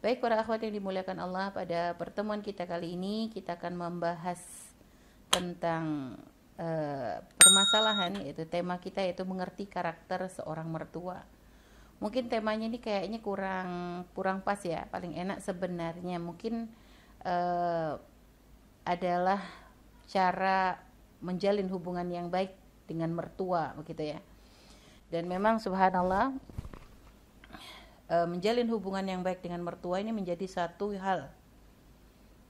Baik para akhwat yang dimuliakan Allah, pada pertemuan kita kali ini kita akan membahas tentang uh, permasalahan yaitu tema kita yaitu mengerti karakter seorang mertua. Mungkin temanya ini kayaknya kurang kurang pas ya. Paling enak sebenarnya mungkin uh, adalah cara menjalin hubungan yang baik dengan mertua begitu ya. Dan memang subhanallah e, menjalin hubungan yang baik dengan mertua ini menjadi satu hal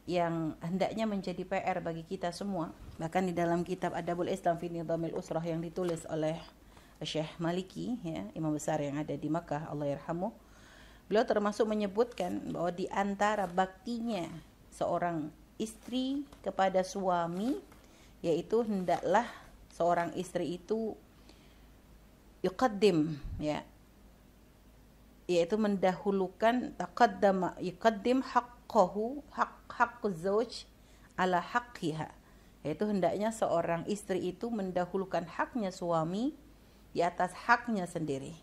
yang hendaknya menjadi PR bagi kita semua. Bahkan di dalam kitab Adabul Islam fi Nidhamil Usrah yang ditulis oleh Syekh Maliki, ya, imam besar yang ada di Makkah, Allah yarhamu. Beliau termasuk menyebutkan bahwa di antara baktinya seorang istri kepada suami yaitu hendaklah seorang istri itu yuqaddim ya yaitu mendahulukan taqaddama yuqaddim haqqahu hak hak zauj ala haqqiha yaitu hendaknya seorang istri itu mendahulukan haknya suami di atas haknya sendiri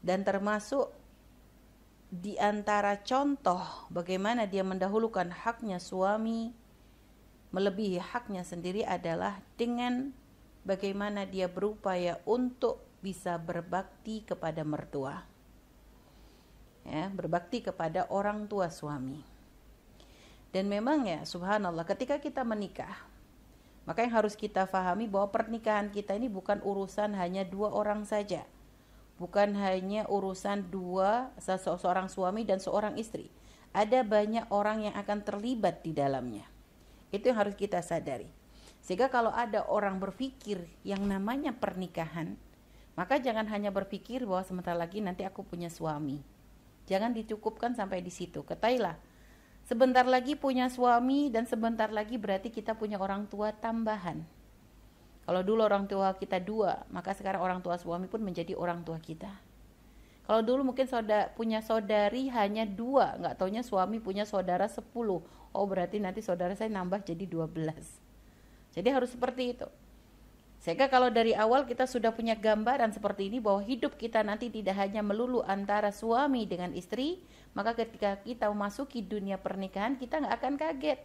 dan termasuk di antara contoh bagaimana dia mendahulukan haknya suami melebihi haknya sendiri adalah dengan bagaimana dia berupaya untuk bisa berbakti kepada mertua ya, berbakti kepada orang tua suami. Dan memang ya, subhanallah, ketika kita menikah, maka yang harus kita fahami bahwa pernikahan kita ini bukan urusan hanya dua orang saja. Bukan hanya urusan dua seseorang suami dan seorang istri. Ada banyak orang yang akan terlibat di dalamnya. Itu yang harus kita sadari. Sehingga kalau ada orang berpikir yang namanya pernikahan, maka jangan hanya berpikir bahwa sementara lagi nanti aku punya suami Jangan dicukupkan sampai di situ. Ketailah. Sebentar lagi punya suami dan sebentar lagi berarti kita punya orang tua tambahan. Kalau dulu orang tua kita dua, maka sekarang orang tua suami pun menjadi orang tua kita. Kalau dulu mungkin soda, punya saudari hanya dua, nggak taunya suami punya saudara sepuluh. Oh berarti nanti saudara saya nambah jadi dua belas. Jadi harus seperti itu. Sehingga kalau dari awal kita sudah punya gambaran seperti ini bahwa hidup kita nanti tidak hanya melulu antara suami dengan istri, maka ketika kita memasuki dunia pernikahan kita nggak akan kaget.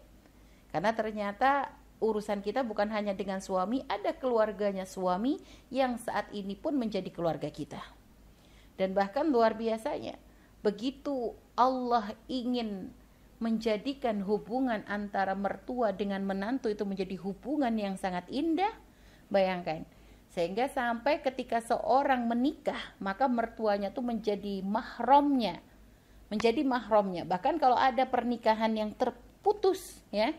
Karena ternyata urusan kita bukan hanya dengan suami, ada keluarganya suami yang saat ini pun menjadi keluarga kita. Dan bahkan luar biasanya, begitu Allah ingin menjadikan hubungan antara mertua dengan menantu itu menjadi hubungan yang sangat indah, Bayangkan. Sehingga sampai ketika seorang menikah, maka mertuanya tuh menjadi mahramnya. Menjadi mahramnya. Bahkan kalau ada pernikahan yang terputus, ya.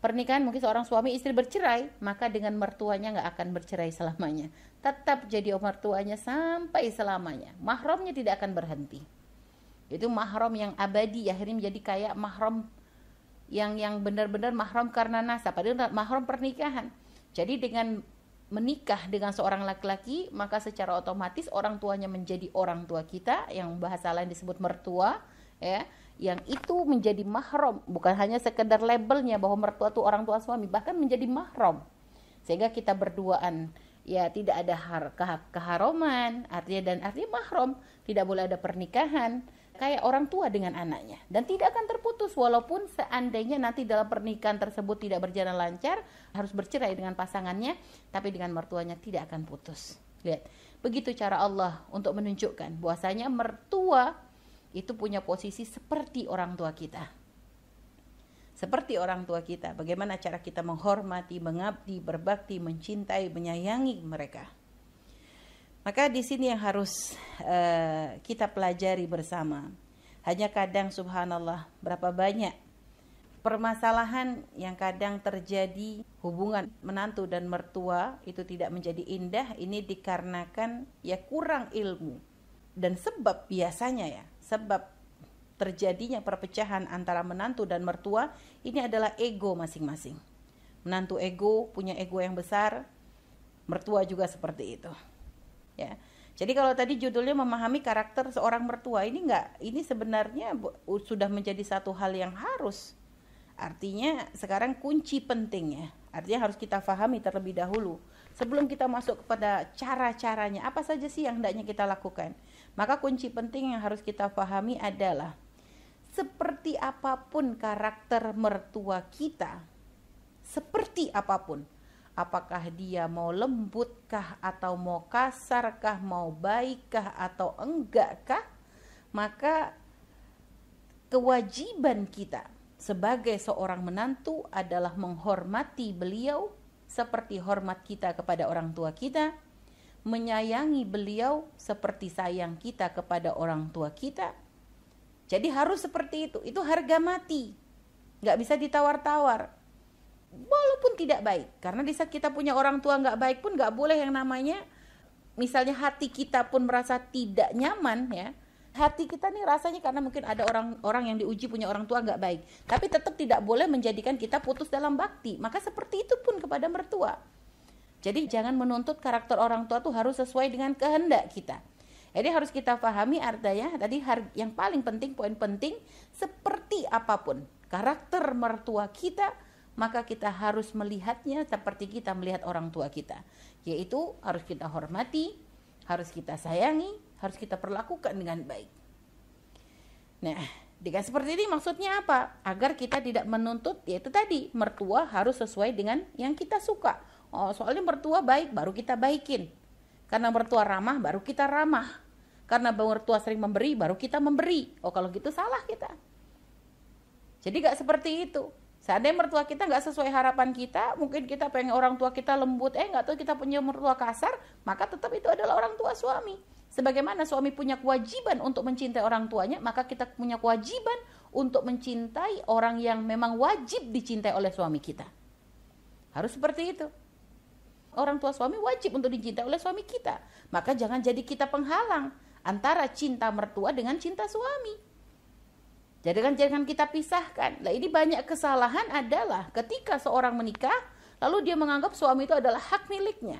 Pernikahan mungkin seorang suami istri bercerai, maka dengan mertuanya nggak akan bercerai selamanya. Tetap jadi mertuanya sampai selamanya. Mahramnya tidak akan berhenti. Itu mahram yang abadi, akhirnya menjadi kayak mahram yang yang benar-benar mahram karena nasa padahal mahram pernikahan. Jadi dengan menikah dengan seorang laki-laki, maka secara otomatis orang tuanya menjadi orang tua kita yang bahasa lain disebut mertua, ya. Yang itu menjadi mahram, bukan hanya sekedar labelnya bahwa mertua itu orang tua suami, bahkan menjadi mahram. Sehingga kita berduaan ya tidak ada har keharoman, artinya dan artinya mahram, tidak boleh ada pernikahan kayak orang tua dengan anaknya dan tidak akan terputus walaupun seandainya nanti dalam pernikahan tersebut tidak berjalan lancar harus bercerai dengan pasangannya tapi dengan mertuanya tidak akan putus lihat begitu cara Allah untuk menunjukkan bahwasanya mertua itu punya posisi seperti orang tua kita seperti orang tua kita bagaimana cara kita menghormati mengabdi berbakti mencintai menyayangi mereka maka di sini yang harus uh, kita pelajari bersama. Hanya kadang subhanallah berapa banyak permasalahan yang kadang terjadi hubungan menantu dan mertua itu tidak menjadi indah ini dikarenakan ya kurang ilmu dan sebab biasanya ya sebab terjadinya perpecahan antara menantu dan mertua ini adalah ego masing-masing menantu ego punya ego yang besar mertua juga seperti itu ya. Jadi kalau tadi judulnya memahami karakter seorang mertua ini enggak ini sebenarnya sudah menjadi satu hal yang harus. Artinya sekarang kunci pentingnya. Artinya harus kita pahami terlebih dahulu sebelum kita masuk kepada cara-caranya apa saja sih yang hendaknya kita lakukan. Maka kunci penting yang harus kita pahami adalah seperti apapun karakter mertua kita, seperti apapun apakah dia mau lembutkah atau mau kasarkah mau baikkah atau enggakkah maka kewajiban kita sebagai seorang menantu adalah menghormati beliau seperti hormat kita kepada orang tua kita menyayangi beliau seperti sayang kita kepada orang tua kita jadi harus seperti itu itu harga mati nggak bisa ditawar-tawar walaupun tidak baik karena di saat kita punya orang tua nggak baik pun nggak boleh yang namanya misalnya hati kita pun merasa tidak nyaman ya hati kita nih rasanya karena mungkin ada orang-orang yang diuji punya orang tua nggak baik tapi tetap tidak boleh menjadikan kita putus dalam bakti maka seperti itu pun kepada mertua jadi jangan menuntut karakter orang tua tuh harus sesuai dengan kehendak kita jadi harus kita pahami artinya tadi yang paling penting poin penting seperti apapun karakter mertua kita maka kita harus melihatnya seperti kita melihat orang tua kita, yaitu harus kita hormati, harus kita sayangi, harus kita perlakukan dengan baik. Nah, dengan seperti ini maksudnya apa? Agar kita tidak menuntut, yaitu tadi mertua harus sesuai dengan yang kita suka. Oh, soalnya mertua baik baru kita baikin. Karena mertua ramah baru kita ramah. Karena mertua sering memberi baru kita memberi. Oh, kalau gitu salah kita. Jadi gak seperti itu. Seandainya mertua kita nggak sesuai harapan kita, mungkin kita pengen orang tua kita lembut, eh nggak tahu kita punya mertua kasar, maka tetap itu adalah orang tua suami. Sebagaimana suami punya kewajiban untuk mencintai orang tuanya, maka kita punya kewajiban untuk mencintai orang yang memang wajib dicintai oleh suami kita. Harus seperti itu. Orang tua suami wajib untuk dicintai oleh suami kita. Maka jangan jadi kita penghalang antara cinta mertua dengan cinta suami. Jadi kan jangan kita pisahkan. Nah, ini banyak kesalahan adalah ketika seorang menikah lalu dia menganggap suami itu adalah hak miliknya.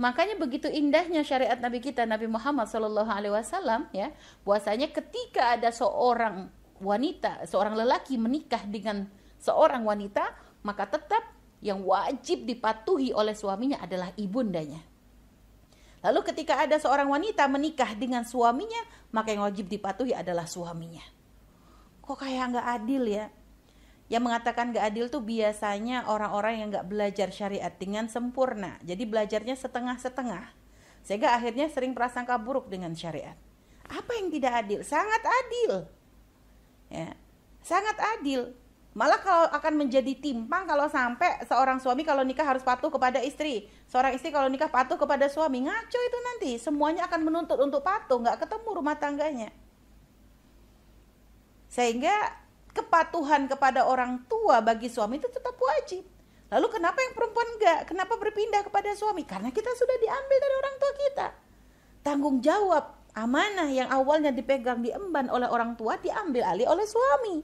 Makanya begitu indahnya syariat Nabi kita Nabi Muhammad Shallallahu Alaihi Wasallam ya, bahwasanya ketika ada seorang wanita, seorang lelaki menikah dengan seorang wanita, maka tetap yang wajib dipatuhi oleh suaminya adalah ibundanya. Lalu ketika ada seorang wanita menikah dengan suaminya, maka yang wajib dipatuhi adalah suaminya kok kayak nggak adil ya yang mengatakan nggak adil tuh biasanya orang-orang yang nggak belajar syariat dengan sempurna jadi belajarnya setengah-setengah sehingga akhirnya sering prasangka buruk dengan syariat apa yang tidak adil sangat adil ya sangat adil malah kalau akan menjadi timpang kalau sampai seorang suami kalau nikah harus patuh kepada istri seorang istri kalau nikah patuh kepada suami ngaco itu nanti semuanya akan menuntut untuk patuh nggak ketemu rumah tangganya sehingga kepatuhan kepada orang tua bagi suami itu tetap wajib. Lalu kenapa yang perempuan enggak? Kenapa berpindah kepada suami? Karena kita sudah diambil dari orang tua kita. Tanggung jawab amanah yang awalnya dipegang diemban oleh orang tua diambil alih oleh suami.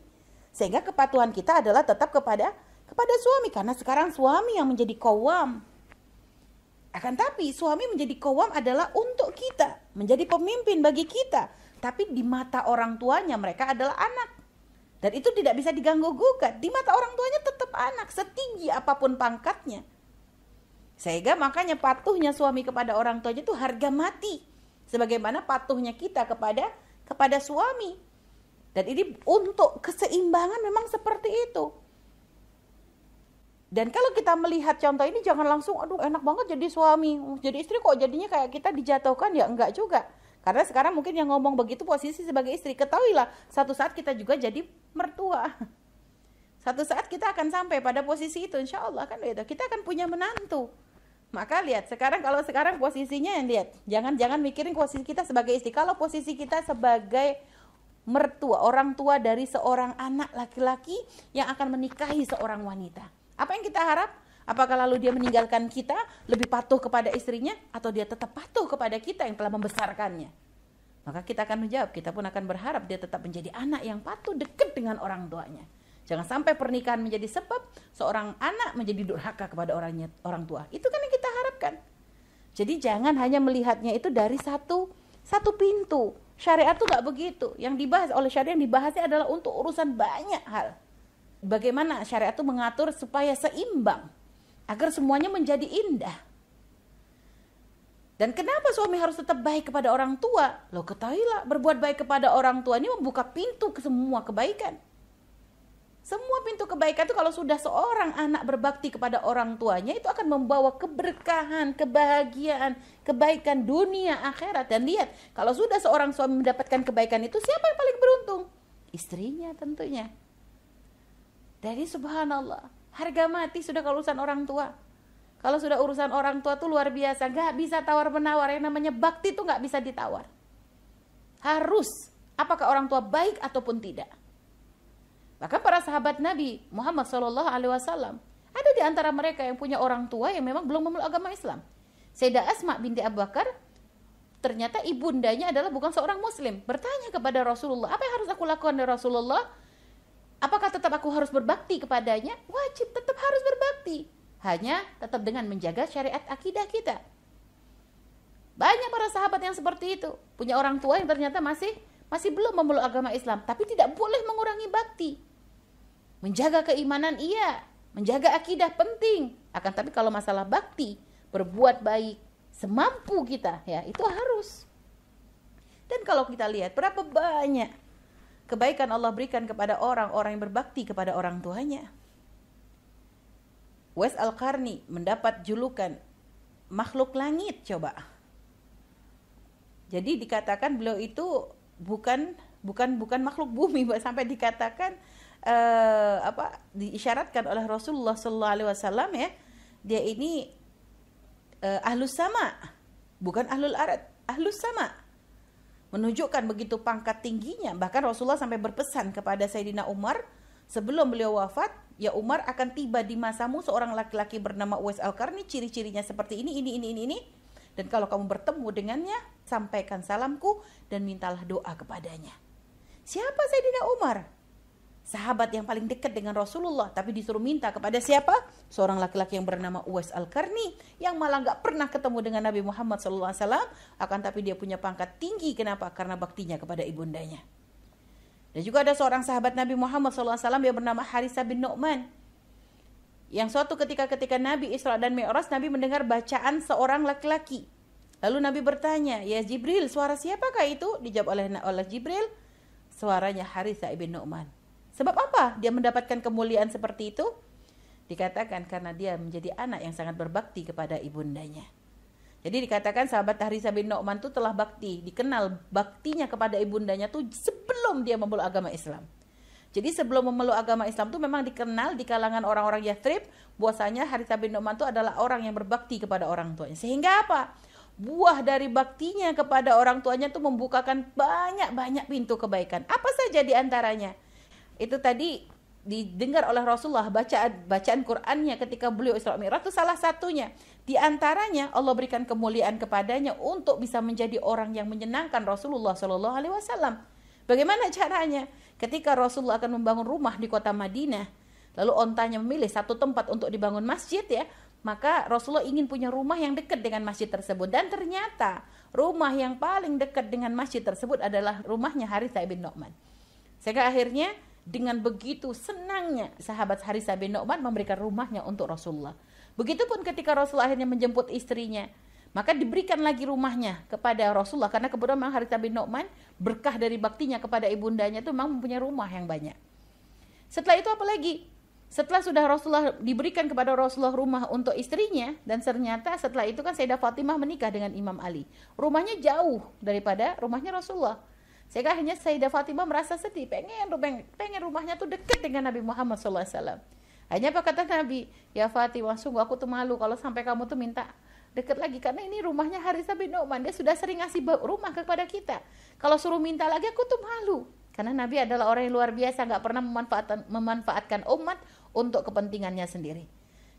Sehingga kepatuhan kita adalah tetap kepada kepada suami karena sekarang suami yang menjadi kowam. Akan tapi suami menjadi kowam adalah untuk kita, menjadi pemimpin bagi kita tapi di mata orang tuanya mereka adalah anak. Dan itu tidak bisa diganggu gugat. Di mata orang tuanya tetap anak setinggi apapun pangkatnya. Sehingga makanya patuhnya suami kepada orang tuanya itu harga mati. Sebagaimana patuhnya kita kepada kepada suami. Dan ini untuk keseimbangan memang seperti itu. Dan kalau kita melihat contoh ini jangan langsung aduh enak banget jadi suami, jadi istri kok jadinya kayak kita dijatuhkan ya enggak juga. Karena sekarang mungkin yang ngomong begitu posisi sebagai istri. Ketahuilah, satu saat kita juga jadi mertua. Satu saat kita akan sampai pada posisi itu, insya Allah kan beda. Kita akan punya menantu. Maka lihat sekarang kalau sekarang posisinya yang lihat, jangan jangan mikirin posisi kita sebagai istri. Kalau posisi kita sebagai mertua, orang tua dari seorang anak laki-laki yang akan menikahi seorang wanita. Apa yang kita harap? Apakah lalu dia meninggalkan kita, lebih patuh kepada istrinya, atau dia tetap patuh kepada kita yang telah membesarkannya? Maka kita akan menjawab, kita pun akan berharap dia tetap menjadi anak yang patuh dekat dengan orang tuanya. Jangan sampai pernikahan menjadi sebab seorang anak menjadi durhaka kepada orangnya orang tua. Itu kan yang kita harapkan. Jadi jangan hanya melihatnya itu dari satu satu pintu. Syariat itu nggak begitu. Yang dibahas oleh syariat yang dibahasnya adalah untuk urusan banyak hal. Bagaimana syariat itu mengatur supaya seimbang agar semuanya menjadi indah. Dan kenapa suami harus tetap baik kepada orang tua? Lo ketahuilah, berbuat baik kepada orang tua ini membuka pintu ke semua kebaikan. Semua pintu kebaikan itu kalau sudah seorang anak berbakti kepada orang tuanya itu akan membawa keberkahan, kebahagiaan, kebaikan dunia akhirat. Dan lihat, kalau sudah seorang suami mendapatkan kebaikan itu siapa yang paling beruntung? Istrinya tentunya. Dari subhanallah, Harga mati sudah kalau urusan orang tua. Kalau sudah urusan orang tua tuh luar biasa, nggak bisa tawar menawar. Yang namanya bakti tuh nggak bisa ditawar. Harus apakah orang tua baik ataupun tidak. Bahkan para sahabat Nabi Muhammad Shallallahu Alaihi Wasallam ada di antara mereka yang punya orang tua yang memang belum memeluk agama Islam. Sayyidah Asma binti Abu Bakar ternyata ibundanya adalah bukan seorang muslim. Bertanya kepada Rasulullah, apa yang harus aku lakukan dari ya Rasulullah? Apakah tetap aku harus berbakti kepadanya? Wajib tetap harus berbakti. Hanya tetap dengan menjaga syariat akidah kita. Banyak para sahabat yang seperti itu, punya orang tua yang ternyata masih masih belum memeluk agama Islam, tapi tidak boleh mengurangi bakti. Menjaga keimanan iya, menjaga akidah penting. Akan tapi kalau masalah bakti, berbuat baik semampu kita ya, itu harus. Dan kalau kita lihat berapa banyak Kebaikan Allah berikan kepada orang-orang yang berbakti kepada orang tuanya. Wes al karni mendapat julukan makhluk langit coba. Jadi dikatakan beliau itu bukan bukan bukan makhluk bumi sampai dikatakan eh, apa diisyaratkan oleh Rasulullah sallallahu alaihi wasallam ya, dia ini eh, ahlus sama, bukan ahlul arad, ahlus sama menunjukkan begitu pangkat tingginya. Bahkan Rasulullah sampai berpesan kepada Sayyidina Umar sebelum beliau wafat, ya Umar akan tiba di masamu seorang laki-laki bernama Uwais Al-Karni, ciri-cirinya seperti ini, ini, ini, ini, ini. Dan kalau kamu bertemu dengannya, sampaikan salamku dan mintalah doa kepadanya. Siapa Sayyidina Umar? sahabat yang paling dekat dengan Rasulullah tapi disuruh minta kepada siapa? Seorang laki-laki yang bernama Uwais Al-Karni yang malah nggak pernah ketemu dengan Nabi Muhammad SAW akan tapi dia punya pangkat tinggi kenapa? Karena baktinya kepada ibundanya. Dan juga ada seorang sahabat Nabi Muhammad SAW yang bernama Harisa bin Nu'man yang suatu ketika ketika Nabi Isra dan Mi'raj Nabi mendengar bacaan seorang laki-laki. Lalu Nabi bertanya, "Ya Jibril, suara siapakah itu?" Dijawab oleh oleh Jibril, "Suaranya Harisa bin Nu'man." Sebab apa dia mendapatkan kemuliaan seperti itu? Dikatakan karena dia menjadi anak yang sangat berbakti kepada ibundanya. Jadi dikatakan sahabat Tahrisa bin Nu'man itu telah bakti, dikenal baktinya kepada ibundanya tuh sebelum dia memeluk agama Islam. Jadi sebelum memeluk agama Islam tuh memang dikenal di kalangan orang-orang Yathrib buasanya Harisa bin Nu'man itu adalah orang yang berbakti kepada orang tuanya. Sehingga apa? buah dari baktinya kepada orang tuanya itu membukakan banyak-banyak pintu kebaikan. Apa saja di antaranya? itu tadi didengar oleh Rasulullah bacaan bacaan Qur'annya ketika beliau Isra Mi'raj itu salah satunya. Di antaranya Allah berikan kemuliaan kepadanya untuk bisa menjadi orang yang menyenangkan Rasulullah Shallallahu alaihi wasallam. Bagaimana caranya? Ketika Rasulullah akan membangun rumah di kota Madinah, lalu ontanya memilih satu tempat untuk dibangun masjid ya, maka Rasulullah ingin punya rumah yang dekat dengan masjid tersebut dan ternyata rumah yang paling dekat dengan masjid tersebut adalah rumahnya Haritha bin Nu'man. Sehingga akhirnya dengan begitu senangnya sahabat Harisa bin Nu'man memberikan rumahnya untuk Rasulullah. Begitupun ketika Rasulullah akhirnya menjemput istrinya, maka diberikan lagi rumahnya kepada Rasulullah karena kebetulan memang Harisa bin Nu'man berkah dari baktinya kepada ibundanya itu memang mempunyai rumah yang banyak. Setelah itu apa lagi? Setelah sudah Rasulullah diberikan kepada Rasulullah rumah untuk istrinya dan ternyata setelah itu kan Sayyidah Fatimah menikah dengan Imam Ali. Rumahnya jauh daripada rumahnya Rasulullah. Sehingga akhirnya Sayyidah Fatimah merasa sedih, pengen, pengen rumahnya tuh dekat dengan Nabi Muhammad SAW. Hanya apa kata Nabi? Ya Fatimah, sungguh aku tuh malu kalau sampai kamu tuh minta dekat lagi karena ini rumahnya Harithah bin Nu'man dia sudah sering ngasih rumah kepada kita kalau suruh minta lagi aku tuh malu karena Nabi adalah orang yang luar biasa nggak pernah memanfaatkan memanfaatkan umat untuk kepentingannya sendiri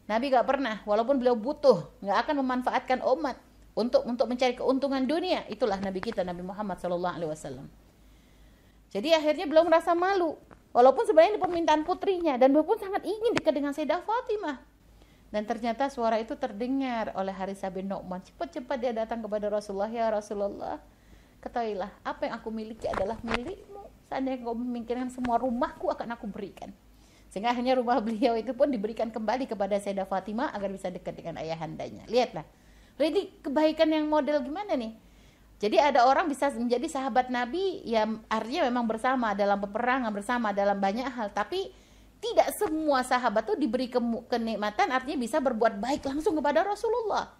Nabi nggak pernah walaupun beliau butuh nggak akan memanfaatkan umat untuk untuk mencari keuntungan dunia itulah nabi kita Nabi Muhammad SAW. Alaihi Wasallam jadi akhirnya belum merasa malu walaupun sebenarnya ini permintaan putrinya dan pun sangat ingin dekat dengan Sayyidah Fatimah dan ternyata suara itu terdengar oleh Harisa bin Nu'man cepat-cepat dia datang kepada Rasulullah ya Rasulullah ketahuilah apa yang aku miliki adalah milikmu seandainya kau memikirkan semua rumahku akan aku berikan sehingga akhirnya rumah beliau itu pun diberikan kembali kepada Sayyidah Fatimah agar bisa dekat dengan ayahandanya lihatlah ini kebaikan yang model gimana nih? Jadi ada orang bisa menjadi sahabat Nabi ya artinya memang bersama dalam peperangan bersama dalam banyak hal tapi tidak semua sahabat tuh diberi ke kenikmatan artinya bisa berbuat baik langsung kepada Rasulullah.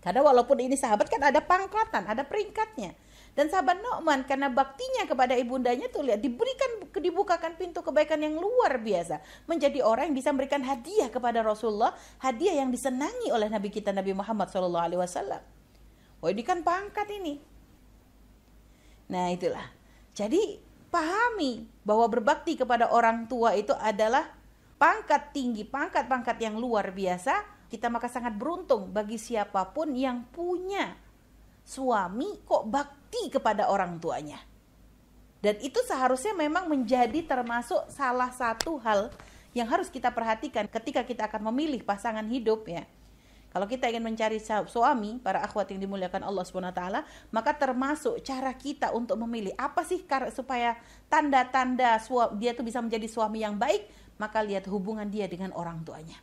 Karena walaupun ini sahabat kan ada pangkatan, ada peringkatnya. Dan sahabat Nokman karena baktinya kepada ibundanya tuh lihat diberikan dibukakan pintu kebaikan yang luar biasa. Menjadi orang yang bisa memberikan hadiah kepada Rasulullah, hadiah yang disenangi oleh Nabi kita Nabi Muhammad Shallallahu Alaihi Wasallam. Wah oh, ini kan pangkat ini. Nah itulah. Jadi pahami bahwa berbakti kepada orang tua itu adalah pangkat tinggi, pangkat-pangkat yang luar biasa. Kita maka sangat beruntung bagi siapapun yang punya suami kok bakti kepada orang tuanya. Dan itu seharusnya memang menjadi termasuk salah satu hal yang harus kita perhatikan ketika kita akan memilih pasangan hidup ya. Kalau kita ingin mencari suami, para akhwat yang dimuliakan Allah Subhanahu wa taala, maka termasuk cara kita untuk memilih apa sih supaya tanda-tanda dia tuh bisa menjadi suami yang baik, maka lihat hubungan dia dengan orang tuanya.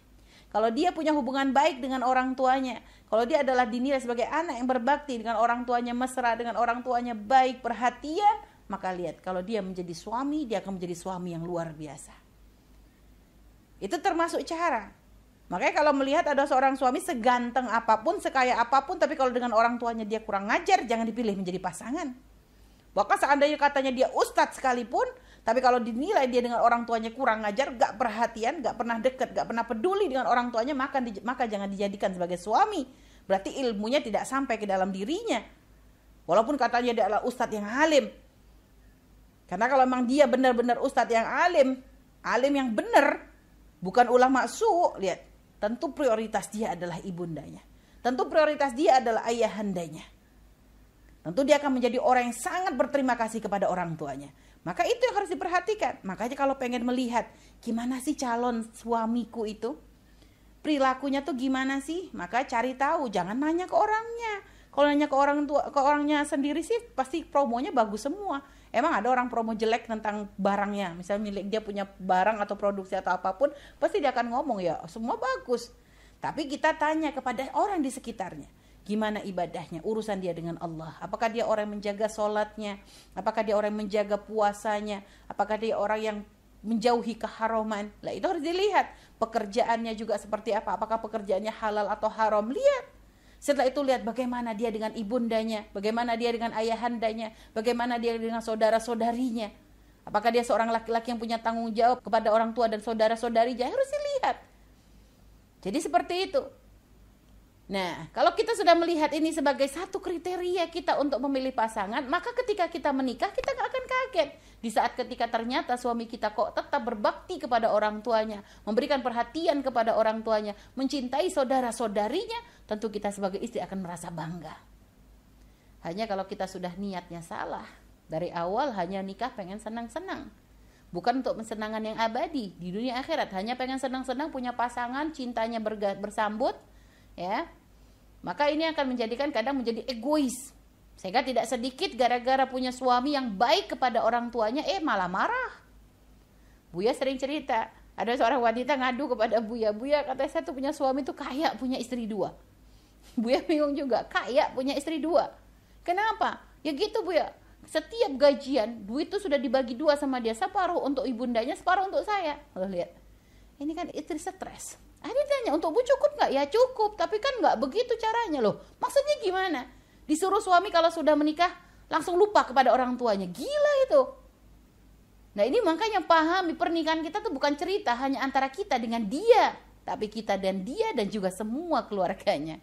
Kalau dia punya hubungan baik dengan orang tuanya, kalau dia adalah dinilai sebagai anak yang berbakti dengan orang tuanya mesra, dengan orang tuanya baik, perhatian, maka lihat kalau dia menjadi suami, dia akan menjadi suami yang luar biasa. Itu termasuk cara. Makanya kalau melihat ada seorang suami seganteng apapun, sekaya apapun, tapi kalau dengan orang tuanya dia kurang ngajar, jangan dipilih menjadi pasangan. Bahkan seandainya katanya dia ustadz sekalipun, tapi kalau dinilai dia dengan orang tuanya kurang ngajar, gak perhatian, gak pernah deket, gak pernah peduli dengan orang tuanya, maka, maka jangan dijadikan sebagai suami. Berarti ilmunya tidak sampai ke dalam dirinya. Walaupun katanya dia adalah ustadz yang alim. Karena kalau memang dia benar-benar ustadz yang alim, alim yang benar, bukan ulama su, lihat. Tentu prioritas dia adalah ibundanya. Tentu prioritas dia adalah ayahandanya. Tentu dia akan menjadi orang yang sangat berterima kasih kepada orang tuanya maka itu yang harus diperhatikan. Makanya kalau pengen melihat gimana sih calon suamiku itu, perilakunya tuh gimana sih? Maka cari tahu, jangan nanya ke orangnya. Kalau nanya ke orang tua, ke orangnya sendiri sih pasti promonya bagus semua. Emang ada orang promo jelek tentang barangnya, misalnya milik dia punya barang atau produksi atau apapun, pasti dia akan ngomong ya semua bagus. Tapi kita tanya kepada orang di sekitarnya gimana ibadahnya, urusan dia dengan Allah. Apakah dia orang yang menjaga sholatnya? Apakah dia orang yang menjaga puasanya? Apakah dia orang yang menjauhi keharaman? Lah itu harus dilihat. Pekerjaannya juga seperti apa? Apakah pekerjaannya halal atau haram? Lihat. Setelah itu lihat bagaimana dia dengan ibundanya, bagaimana dia dengan ayahandanya, bagaimana dia dengan saudara-saudarinya. Apakah dia seorang laki-laki yang punya tanggung jawab kepada orang tua dan saudara-saudarinya? Harus dilihat. Jadi seperti itu. Nah, kalau kita sudah melihat ini sebagai satu kriteria kita untuk memilih pasangan, maka ketika kita menikah kita nggak akan kaget di saat ketika ternyata suami kita kok tetap berbakti kepada orang tuanya, memberikan perhatian kepada orang tuanya, mencintai saudara-saudarinya, tentu kita sebagai istri akan merasa bangga. Hanya kalau kita sudah niatnya salah, dari awal hanya nikah pengen senang-senang, bukan untuk kesenangan yang abadi di dunia akhirat, hanya pengen senang-senang punya pasangan, cintanya bersambut, ya maka ini akan menjadikan kadang menjadi egois. Sehingga tidak sedikit gara-gara punya suami yang baik kepada orang tuanya, eh malah marah. Buya sering cerita, ada seorang wanita ngadu kepada Buya, Buya kata saya tuh punya suami tuh kaya punya istri dua. Buya bingung juga, kaya punya istri dua. Kenapa? Ya gitu Buya, setiap gajian duit itu sudah dibagi dua sama dia, separuh untuk ibundanya, separuh untuk saya. Lo lihat, ini kan istri stres. Akhirnya tanya, untuk bu cukup nggak? Ya cukup, tapi kan nggak begitu caranya loh. Maksudnya gimana? Disuruh suami kalau sudah menikah langsung lupa kepada orang tuanya. Gila itu. Nah ini makanya pahami pernikahan kita tuh bukan cerita hanya antara kita dengan dia. Tapi kita dan dia dan juga semua keluarganya.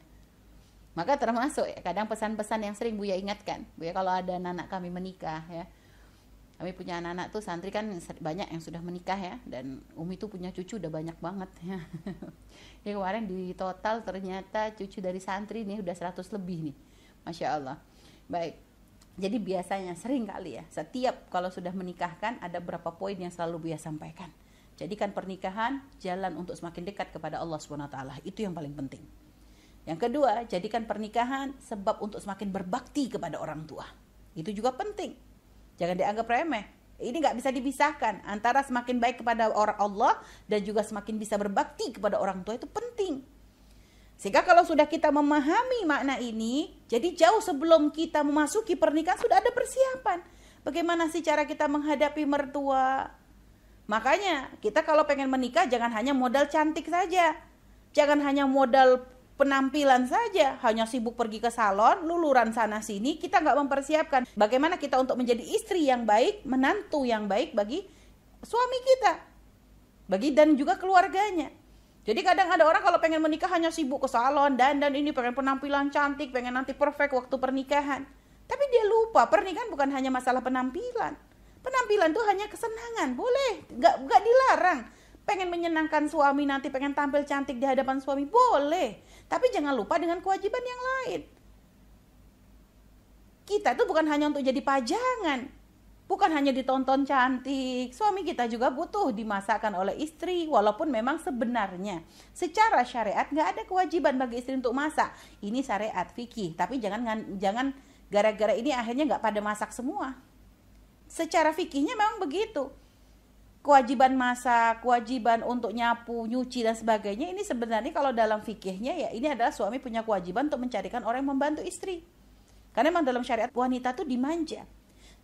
Maka termasuk ya, kadang pesan-pesan yang sering bu ya ingatkan. bu ya kalau ada anak kami menikah ya kami punya anak-anak tuh santri kan banyak yang sudah menikah ya dan Umi tuh punya cucu udah banyak banget ya. ya kemarin di total ternyata cucu dari santri nih udah 100 lebih nih. Masya Allah. Baik. Jadi biasanya sering kali ya setiap kalau sudah menikahkan ada berapa poin yang selalu biasa sampaikan. Jadikan pernikahan jalan untuk semakin dekat kepada Allah Subhanahu taala. Itu yang paling penting. Yang kedua, jadikan pernikahan sebab untuk semakin berbakti kepada orang tua. Itu juga penting Jangan dianggap remeh. Ini nggak bisa dipisahkan antara semakin baik kepada orang Allah dan juga semakin bisa berbakti kepada orang tua itu penting. Sehingga kalau sudah kita memahami makna ini, jadi jauh sebelum kita memasuki pernikahan sudah ada persiapan. Bagaimana sih cara kita menghadapi mertua? Makanya kita kalau pengen menikah jangan hanya modal cantik saja. Jangan hanya modal penampilan saja hanya sibuk pergi ke salon luluran sana sini kita nggak mempersiapkan bagaimana kita untuk menjadi istri yang baik menantu yang baik bagi suami kita bagi dan juga keluarganya jadi kadang ada orang kalau pengen menikah hanya sibuk ke salon dan dan ini pengen penampilan cantik pengen nanti perfect waktu pernikahan tapi dia lupa pernikahan bukan hanya masalah penampilan penampilan tuh hanya kesenangan boleh nggak nggak dilarang pengen menyenangkan suami nanti pengen tampil cantik di hadapan suami boleh tapi jangan lupa dengan kewajiban yang lain. Kita itu bukan hanya untuk jadi pajangan, bukan hanya ditonton cantik. Suami kita juga butuh dimasakkan oleh istri, walaupun memang sebenarnya secara syariat nggak ada kewajiban bagi istri untuk masak. Ini syariat fikih, tapi jangan jangan gara-gara ini akhirnya nggak pada masak semua. Secara fikihnya memang begitu kewajiban masa, kewajiban untuk nyapu, nyuci dan sebagainya ini sebenarnya kalau dalam fikihnya ya ini adalah suami punya kewajiban untuk mencarikan orang yang membantu istri. Karena memang dalam syariat wanita tuh dimanja.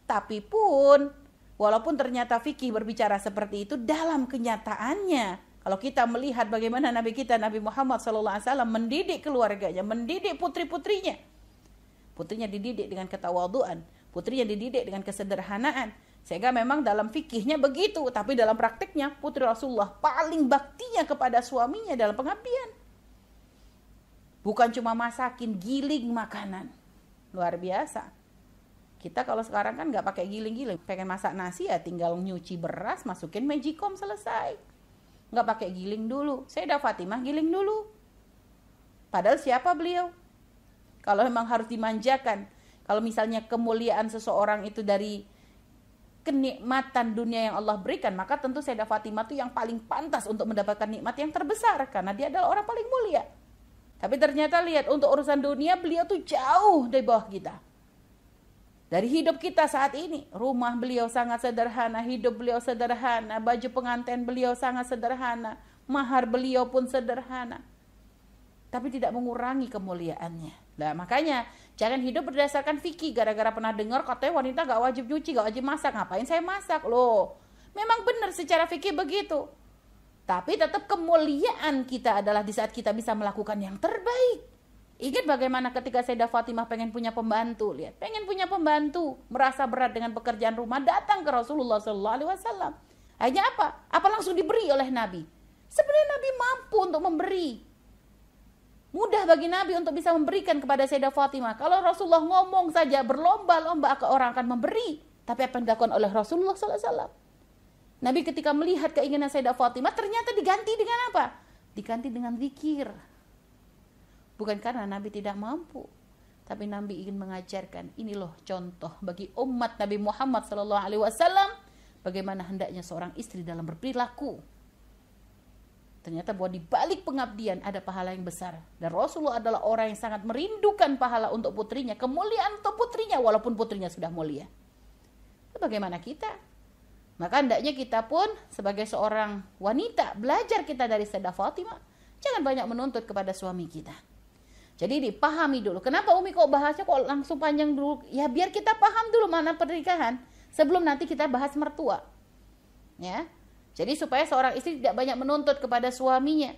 Tapi pun walaupun ternyata fikih berbicara seperti itu dalam kenyataannya kalau kita melihat bagaimana Nabi kita Nabi Muhammad SAW mendidik keluarganya, mendidik putri-putrinya. Putrinya dididik dengan ketawaduan, putrinya dididik dengan kesederhanaan, sehingga memang dalam fikihnya begitu, tapi dalam praktiknya putri Rasulullah paling baktinya kepada suaminya dalam pengabdian. Bukan cuma masakin, giling makanan. Luar biasa. Kita kalau sekarang kan nggak pakai giling-giling. Pengen masak nasi ya tinggal nyuci beras, masukin magicom selesai. Nggak pakai giling dulu. Saya udah Fatimah giling dulu. Padahal siapa beliau? Kalau memang harus dimanjakan. Kalau misalnya kemuliaan seseorang itu dari kenikmatan dunia yang Allah berikan, maka tentu Sayyidah Fatimah itu yang paling pantas untuk mendapatkan nikmat yang terbesar karena dia adalah orang paling mulia. Tapi ternyata lihat untuk urusan dunia beliau tuh jauh dari bawah kita. Dari hidup kita saat ini, rumah beliau sangat sederhana, hidup beliau sederhana, baju pengantin beliau sangat sederhana, mahar beliau pun sederhana. Tapi tidak mengurangi kemuliaannya. Nah makanya jangan hidup berdasarkan fikih gara-gara pernah dengar katanya wanita gak wajib nyuci, gak wajib masak. Ngapain saya masak loh? Memang benar secara fikih begitu. Tapi tetap kemuliaan kita adalah di saat kita bisa melakukan yang terbaik. Ingat bagaimana ketika Sayyidah Fatimah pengen punya pembantu, lihat, pengen punya pembantu, merasa berat dengan pekerjaan rumah, datang ke Rasulullah Sallallahu Alaihi Wasallam. Hanya apa? Apa langsung diberi oleh Nabi? Sebenarnya Nabi mampu untuk memberi, Mudah bagi Nabi untuk bisa memberikan kepada Sayyidah Fatimah. Kalau Rasulullah ngomong saja berlomba-lomba ke orang akan memberi. Tapi apa yang dilakukan oleh Rasulullah SAW? Nabi ketika melihat keinginan Sayyidah Fatimah ternyata diganti dengan apa? Diganti dengan zikir. Bukan karena Nabi tidak mampu. Tapi Nabi ingin mengajarkan, ini loh contoh bagi umat Nabi Muhammad SAW bagaimana hendaknya seorang istri dalam berperilaku. Ternyata bahwa di balik pengabdian ada pahala yang besar. Dan Rasulullah adalah orang yang sangat merindukan pahala untuk putrinya, kemuliaan untuk putrinya walaupun putrinya sudah mulia. Bagaimana kita? Maka hendaknya kita pun sebagai seorang wanita belajar kita dari Sayyidah Fatimah. Jangan banyak menuntut kepada suami kita. Jadi dipahami dulu. Kenapa Umi kok bahasnya kok langsung panjang dulu? Ya biar kita paham dulu mana pernikahan sebelum nanti kita bahas mertua. Ya, jadi supaya seorang istri tidak banyak menuntut kepada suaminya.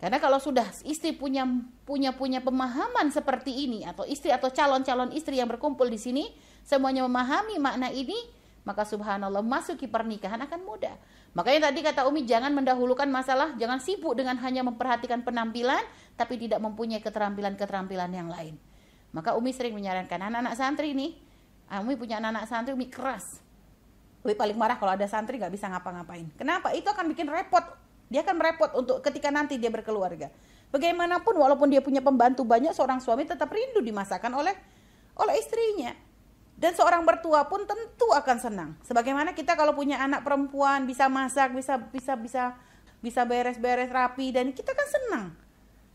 Karena kalau sudah istri punya punya punya pemahaman seperti ini atau istri atau calon-calon istri yang berkumpul di sini semuanya memahami makna ini, maka subhanallah masuki pernikahan akan mudah. Makanya tadi kata Umi jangan mendahulukan masalah, jangan sibuk dengan hanya memperhatikan penampilan tapi tidak mempunyai keterampilan-keterampilan yang lain. Maka Umi sering menyarankan anak-anak santri nih, Umi punya anak-anak santri Umi keras lebih paling marah kalau ada santri gak bisa ngapa-ngapain. Kenapa? Itu akan bikin repot. Dia akan merepot untuk ketika nanti dia berkeluarga. Bagaimanapun walaupun dia punya pembantu banyak, seorang suami tetap rindu dimasakan oleh oleh istrinya. Dan seorang mertua pun tentu akan senang. Sebagaimana kita kalau punya anak perempuan bisa masak, bisa bisa bisa bisa beres-beres rapi dan kita kan senang.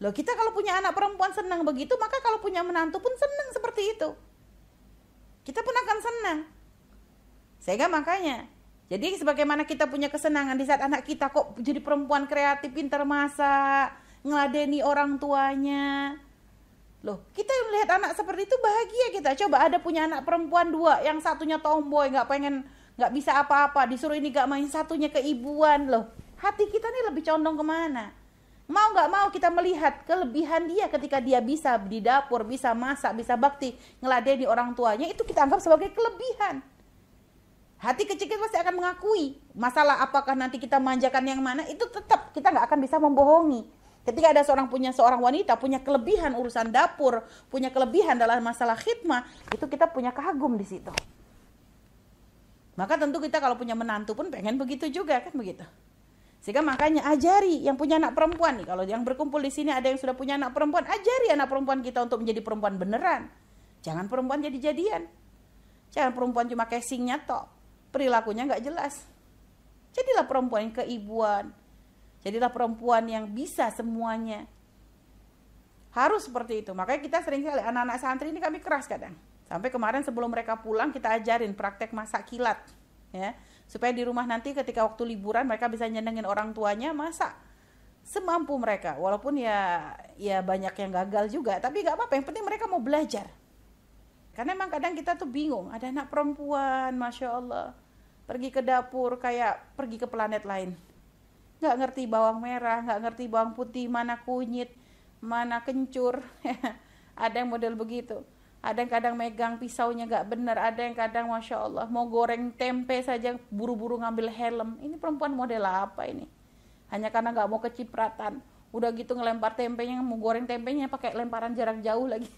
Loh kita kalau punya anak perempuan senang begitu, maka kalau punya menantu pun senang seperti itu. Kita pun akan senang. Sehingga makanya, jadi sebagaimana kita punya kesenangan di saat anak kita kok jadi perempuan kreatif, pintar masak, ngeladeni orang tuanya. Loh, kita melihat anak seperti itu bahagia kita. Coba ada punya anak perempuan dua, yang satunya tomboy, nggak pengen, nggak bisa apa-apa, disuruh ini nggak main, satunya keibuan. Loh, hati kita nih lebih condong kemana? Mau nggak mau kita melihat kelebihan dia ketika dia bisa di dapur, bisa masak, bisa bakti, ngeladeni orang tuanya, itu kita anggap sebagai kelebihan hati kecil kita pasti akan mengakui masalah apakah nanti kita manjakan yang mana itu tetap kita nggak akan bisa membohongi ketika ada seorang punya seorang wanita punya kelebihan urusan dapur punya kelebihan dalam masalah khidmah itu kita punya kagum di situ maka tentu kita kalau punya menantu pun pengen begitu juga kan begitu sehingga makanya ajari yang punya anak perempuan nih kalau yang berkumpul di sini ada yang sudah punya anak perempuan ajari anak perempuan kita untuk menjadi perempuan beneran jangan perempuan jadi jadian jangan perempuan cuma casingnya top perilakunya nggak jelas. Jadilah perempuan yang keibuan. Jadilah perempuan yang bisa semuanya. Harus seperti itu. Makanya kita sering kali anak-anak santri ini kami keras kadang. Sampai kemarin sebelum mereka pulang kita ajarin praktek masak kilat. Ya, supaya di rumah nanti ketika waktu liburan mereka bisa nyenengin orang tuanya masak semampu mereka walaupun ya ya banyak yang gagal juga tapi nggak apa-apa yang penting mereka mau belajar karena emang kadang kita tuh bingung, ada anak perempuan, masya Allah, pergi ke dapur kayak pergi ke planet lain. Nggak ngerti bawang merah, nggak ngerti bawang putih, mana kunyit, mana kencur. ada yang model begitu. Ada yang kadang megang pisaunya nggak benar, ada yang kadang masya Allah mau goreng tempe saja buru-buru ngambil helm. Ini perempuan model apa ini? Hanya karena nggak mau kecipratan udah gitu ngelempar tempenya mau goreng tempenya pakai lemparan jarak jauh lagi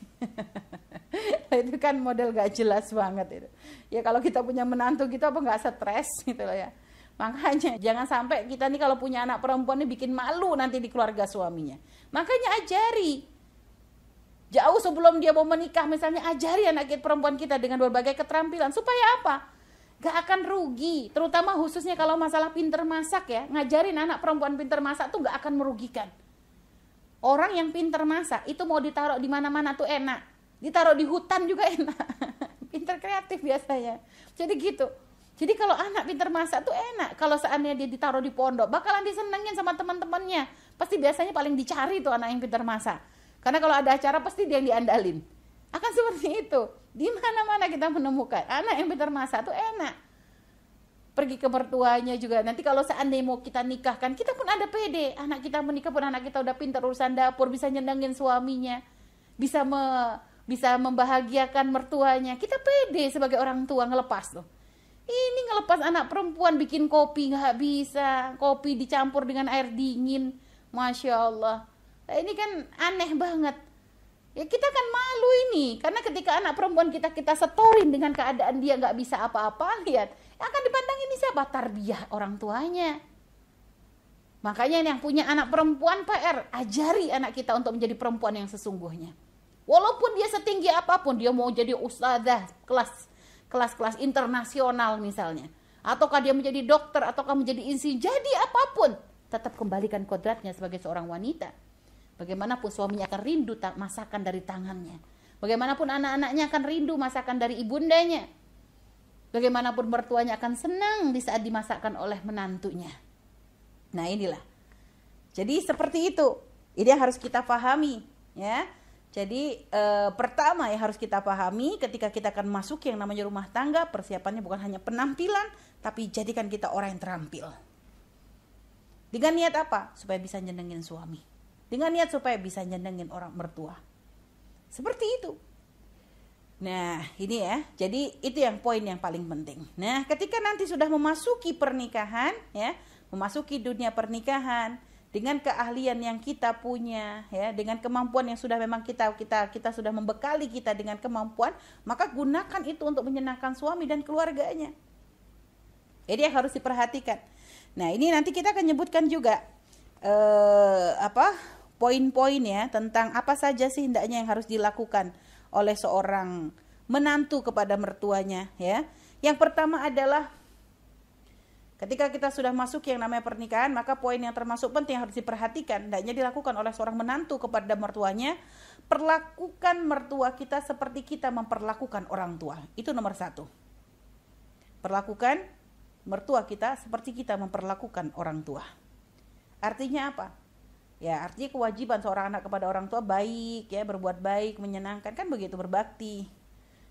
itu kan model gak jelas banget itu ya kalau kita punya menantu kita gitu, apa nggak stres gitu loh ya makanya jangan sampai kita nih kalau punya anak perempuan nih bikin malu nanti di keluarga suaminya makanya ajari jauh sebelum dia mau menikah misalnya ajari anak kita perempuan kita dengan berbagai keterampilan supaya apa gak akan rugi terutama khususnya kalau masalah pinter masak ya ngajarin anak perempuan pinter masak tuh gak akan merugikan Orang yang pinter masak itu mau ditaruh di mana-mana tuh enak. Ditaruh di hutan juga enak. pinter kreatif biasanya. Jadi gitu. Jadi kalau anak pinter masak tuh enak. Kalau seandainya dia ditaruh di pondok, bakalan disenengin sama teman-temannya. Pasti biasanya paling dicari tuh anak yang pinter masak. Karena kalau ada acara pasti dia yang diandalin. Akan seperti itu. Di mana-mana kita menemukan anak yang pinter masak tuh enak pergi ke mertuanya juga. Nanti kalau seandainya mau kita nikahkan, kita pun ada pede. Anak kita menikah pun anak kita udah pintar urusan dapur, bisa nyenengin suaminya, bisa me, bisa membahagiakan mertuanya. Kita pede sebagai orang tua ngelepas loh Ini ngelepas anak perempuan bikin kopi nggak bisa, kopi dicampur dengan air dingin, masya Allah. nah, Ini kan aneh banget. Ya kita kan malu ini, karena ketika anak perempuan kita kita setorin dengan keadaan dia nggak bisa apa-apa, lihat akan dipandang ini siapa? Tarbiyah orang tuanya. Makanya ini yang punya anak perempuan PR, ajari anak kita untuk menjadi perempuan yang sesungguhnya. Walaupun dia setinggi apapun, dia mau jadi ustazah kelas kelas-kelas internasional misalnya. Ataukah dia menjadi dokter, ataukah menjadi insinyur, jadi apapun. Tetap kembalikan kodratnya sebagai seorang wanita. Bagaimanapun suaminya akan rindu masakan dari tangannya. Bagaimanapun anak-anaknya akan rindu masakan dari ibundanya. Bagaimanapun mertuanya akan senang di saat dimasakkan oleh menantunya. Nah, inilah. Jadi seperti itu. Ini yang harus kita pahami, ya. Jadi e, pertama yang harus kita pahami ketika kita akan masuk yang namanya rumah tangga, persiapannya bukan hanya penampilan, tapi jadikan kita orang yang terampil. Dengan niat apa? Supaya bisa nyenengin suami. Dengan niat supaya bisa nyenengin orang mertua. Seperti itu. Nah, ini ya. Jadi itu yang poin yang paling penting. Nah, ketika nanti sudah memasuki pernikahan ya, memasuki dunia pernikahan dengan keahlian yang kita punya ya, dengan kemampuan yang sudah memang kita kita kita sudah membekali kita dengan kemampuan, maka gunakan itu untuk menyenangkan suami dan keluarganya. Jadi yang harus diperhatikan. Nah, ini nanti kita akan nyebutkan juga eh apa? poin-poin ya tentang apa saja sih hendaknya yang harus dilakukan oleh seorang menantu kepada mertuanya ya. Yang pertama adalah ketika kita sudah masuk yang namanya pernikahan, maka poin yang termasuk penting yang harus diperhatikan hendaknya dilakukan oleh seorang menantu kepada mertuanya, perlakukan mertua kita seperti kita memperlakukan orang tua. Itu nomor satu. Perlakukan mertua kita seperti kita memperlakukan orang tua. Artinya apa? ya artinya kewajiban seorang anak kepada orang tua baik ya berbuat baik menyenangkan kan begitu berbakti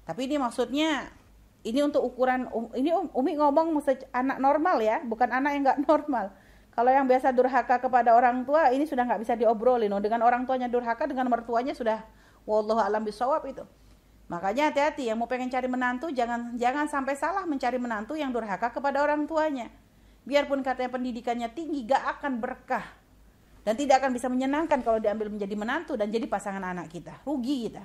tapi ini maksudnya ini untuk ukuran um, ini um, Umi ngomong anak normal ya bukan anak yang nggak normal kalau yang biasa durhaka kepada orang tua ini sudah nggak bisa diobrolin loh. dengan orang tuanya durhaka dengan mertuanya sudah wallahu alam bisawab itu makanya hati-hati yang mau pengen cari menantu jangan jangan sampai salah mencari menantu yang durhaka kepada orang tuanya biarpun katanya pendidikannya tinggi gak akan berkah dan tidak akan bisa menyenangkan kalau diambil menjadi menantu dan jadi pasangan anak kita. Rugi kita.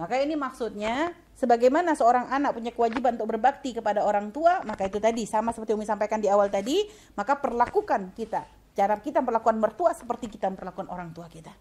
Maka ini maksudnya sebagaimana seorang anak punya kewajiban untuk berbakti kepada orang tua, maka itu tadi sama seperti Umi sampaikan di awal tadi, maka perlakukan kita cara kita perlakuan mertua seperti kita memperlakukan orang tua kita.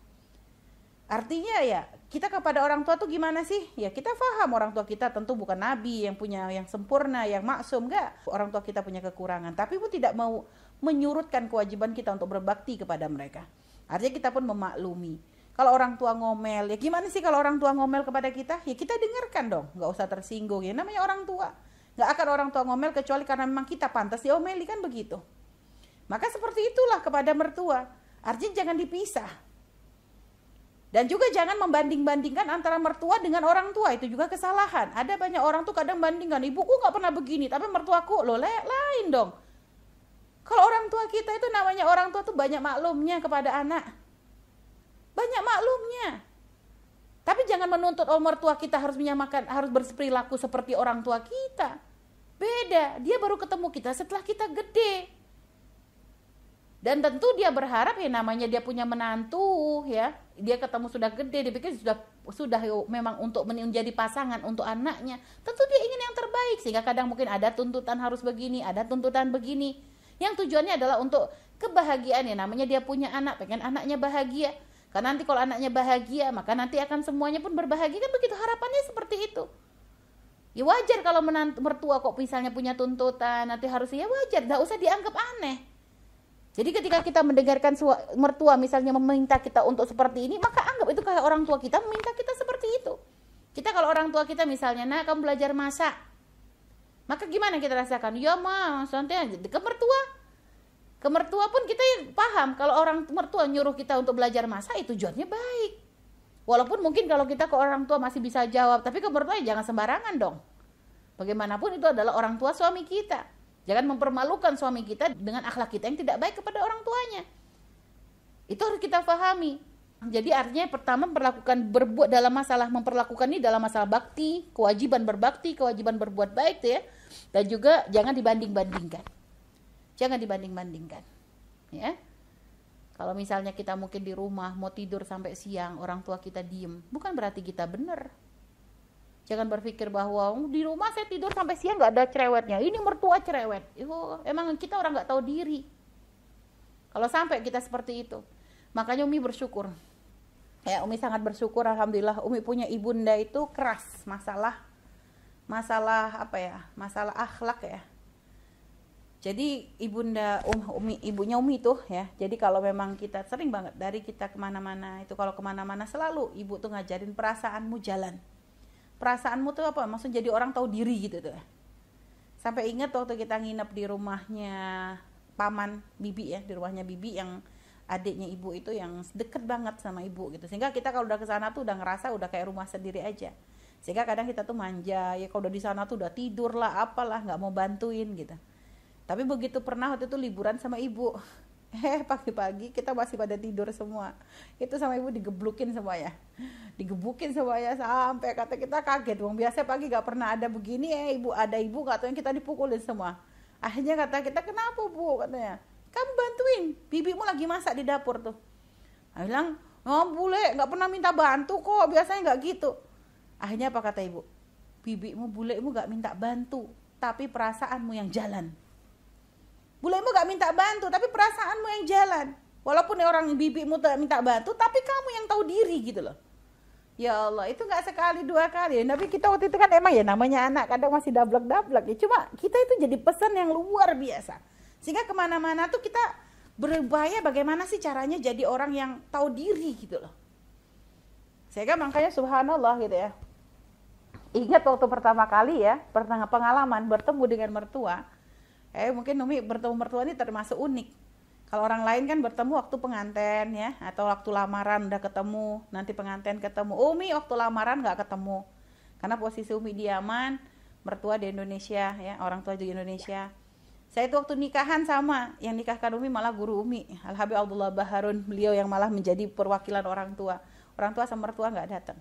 Artinya ya, kita kepada orang tua tuh gimana sih? Ya kita faham orang tua kita tentu bukan nabi yang punya yang sempurna, yang maksum enggak. Orang tua kita punya kekurangan, tapi pun tidak mau menyurutkan kewajiban kita untuk berbakti kepada mereka. Artinya kita pun memaklumi. Kalau orang tua ngomel, ya gimana sih kalau orang tua ngomel kepada kita? Ya kita dengarkan dong, nggak usah tersinggung. Ya namanya orang tua. Nggak akan orang tua ngomel kecuali karena memang kita pantas ya diomeli kan begitu. Maka seperti itulah kepada mertua. Artinya jangan dipisah. Dan juga jangan membanding-bandingkan antara mertua dengan orang tua itu juga kesalahan. Ada banyak orang tuh kadang bandingkan, ibuku nggak pernah begini, tapi mertuaku lo lain dong kalau orang tua kita itu namanya orang tua tuh banyak maklumnya kepada anak. Banyak maklumnya. Tapi jangan menuntut umur tua kita harus menyamakan, harus berperilaku seperti orang tua kita. Beda, dia baru ketemu kita setelah kita gede. Dan tentu dia berharap ya namanya dia punya menantu ya. Dia ketemu sudah gede, dia pikir sudah sudah yuk, memang untuk menjadi pasangan untuk anaknya. Tentu dia ingin yang terbaik sehingga kadang mungkin ada tuntutan harus begini, ada tuntutan begini yang tujuannya adalah untuk kebahagiaan ya namanya dia punya anak pengen anaknya bahagia karena nanti kalau anaknya bahagia maka nanti akan semuanya pun berbahagia kan begitu harapannya seperti itu ya wajar kalau menantu, mertua kok misalnya punya tuntutan nanti harusnya ya wajar nggak usah dianggap aneh jadi ketika kita mendengarkan mertua misalnya meminta kita untuk seperti ini maka anggap itu kayak orang tua kita meminta kita seperti itu kita kalau orang tua kita misalnya nah kamu belajar masak maka gimana kita rasakan? Ya mah, santai aja. Ke mertua. Ke mertua pun kita paham kalau orang mertua nyuruh kita untuk belajar masa itu tujuannya baik. Walaupun mungkin kalau kita ke orang tua masih bisa jawab, tapi ke mertua ya jangan sembarangan dong. Bagaimanapun itu adalah orang tua suami kita. Jangan mempermalukan suami kita dengan akhlak kita yang tidak baik kepada orang tuanya. Itu harus kita pahami. Jadi artinya pertama perlakukan berbuat dalam masalah memperlakukan ini dalam masalah bakti, kewajiban berbakti, kewajiban berbuat baik tuh ya dan juga jangan dibanding-bandingkan jangan dibanding-bandingkan ya kalau misalnya kita mungkin di rumah mau tidur sampai siang orang tua kita diem bukan berarti kita bener. jangan berpikir bahwa oh, di rumah saya tidur sampai siang nggak ada cerewetnya ini mertua cerewet itu emang kita orang nggak tahu diri kalau sampai kita seperti itu makanya Umi bersyukur ya Umi sangat bersyukur Alhamdulillah Umi punya ibunda itu keras masalah masalah apa ya masalah akhlak ya jadi ibunda um, umi ibunya umi tuh ya jadi kalau memang kita sering banget dari kita kemana-mana itu kalau kemana-mana selalu ibu tuh ngajarin perasaanmu jalan perasaanmu tuh apa maksud jadi orang tahu diri gitu tuh sampai ingat waktu kita nginep di rumahnya paman bibi ya di rumahnya bibi yang adiknya ibu itu yang deket banget sama ibu gitu sehingga kita kalau udah ke sana tuh udah ngerasa udah kayak rumah sendiri aja sehingga kadang kita tuh manja ya kalau udah di sana tuh udah tidur lah apalah nggak mau bantuin gitu tapi begitu pernah waktu itu liburan sama ibu eh pagi-pagi kita masih pada tidur semua itu sama ibu digeblukin semuanya digebukin semuanya sampai kata kita kaget uang biasa pagi gak pernah ada begini eh ibu ada ibu gak tahu yang kita dipukulin semua akhirnya kata kita kenapa bu katanya kamu bantuin bibimu lagi masak di dapur tuh Aku bilang, oh boleh, nggak pernah minta bantu kok, biasanya nggak gitu Akhirnya apa kata ibu? Bibimu, bulemu gak minta bantu, tapi perasaanmu yang jalan. Bulemu gak minta bantu, tapi perasaanmu yang jalan. Walaupun orang bibimu tak minta bantu, tapi kamu yang tahu diri gitu loh. Ya Allah, itu gak sekali dua kali. Tapi kita waktu itu kan emang ya namanya anak kadang masih dablek-dablek ya. Cuma kita itu jadi pesan yang luar biasa. Sehingga kemana-mana tuh kita berbahaya bagaimana sih caranya jadi orang yang tahu diri gitu loh. Sehingga makanya subhanallah gitu ya ingat waktu pertama kali ya pernah pengalaman bertemu dengan mertua eh mungkin Umi bertemu mertua ini termasuk unik kalau orang lain kan bertemu waktu pengantin ya atau waktu lamaran udah ketemu nanti pengantin ketemu Umi waktu lamaran nggak ketemu karena posisi Umi diaman, mertua di Indonesia ya orang tua juga Indonesia saya itu waktu nikahan sama yang nikahkan Umi malah guru Umi Al Abdullah Baharun beliau yang malah menjadi perwakilan orang tua orang tua sama mertua nggak datang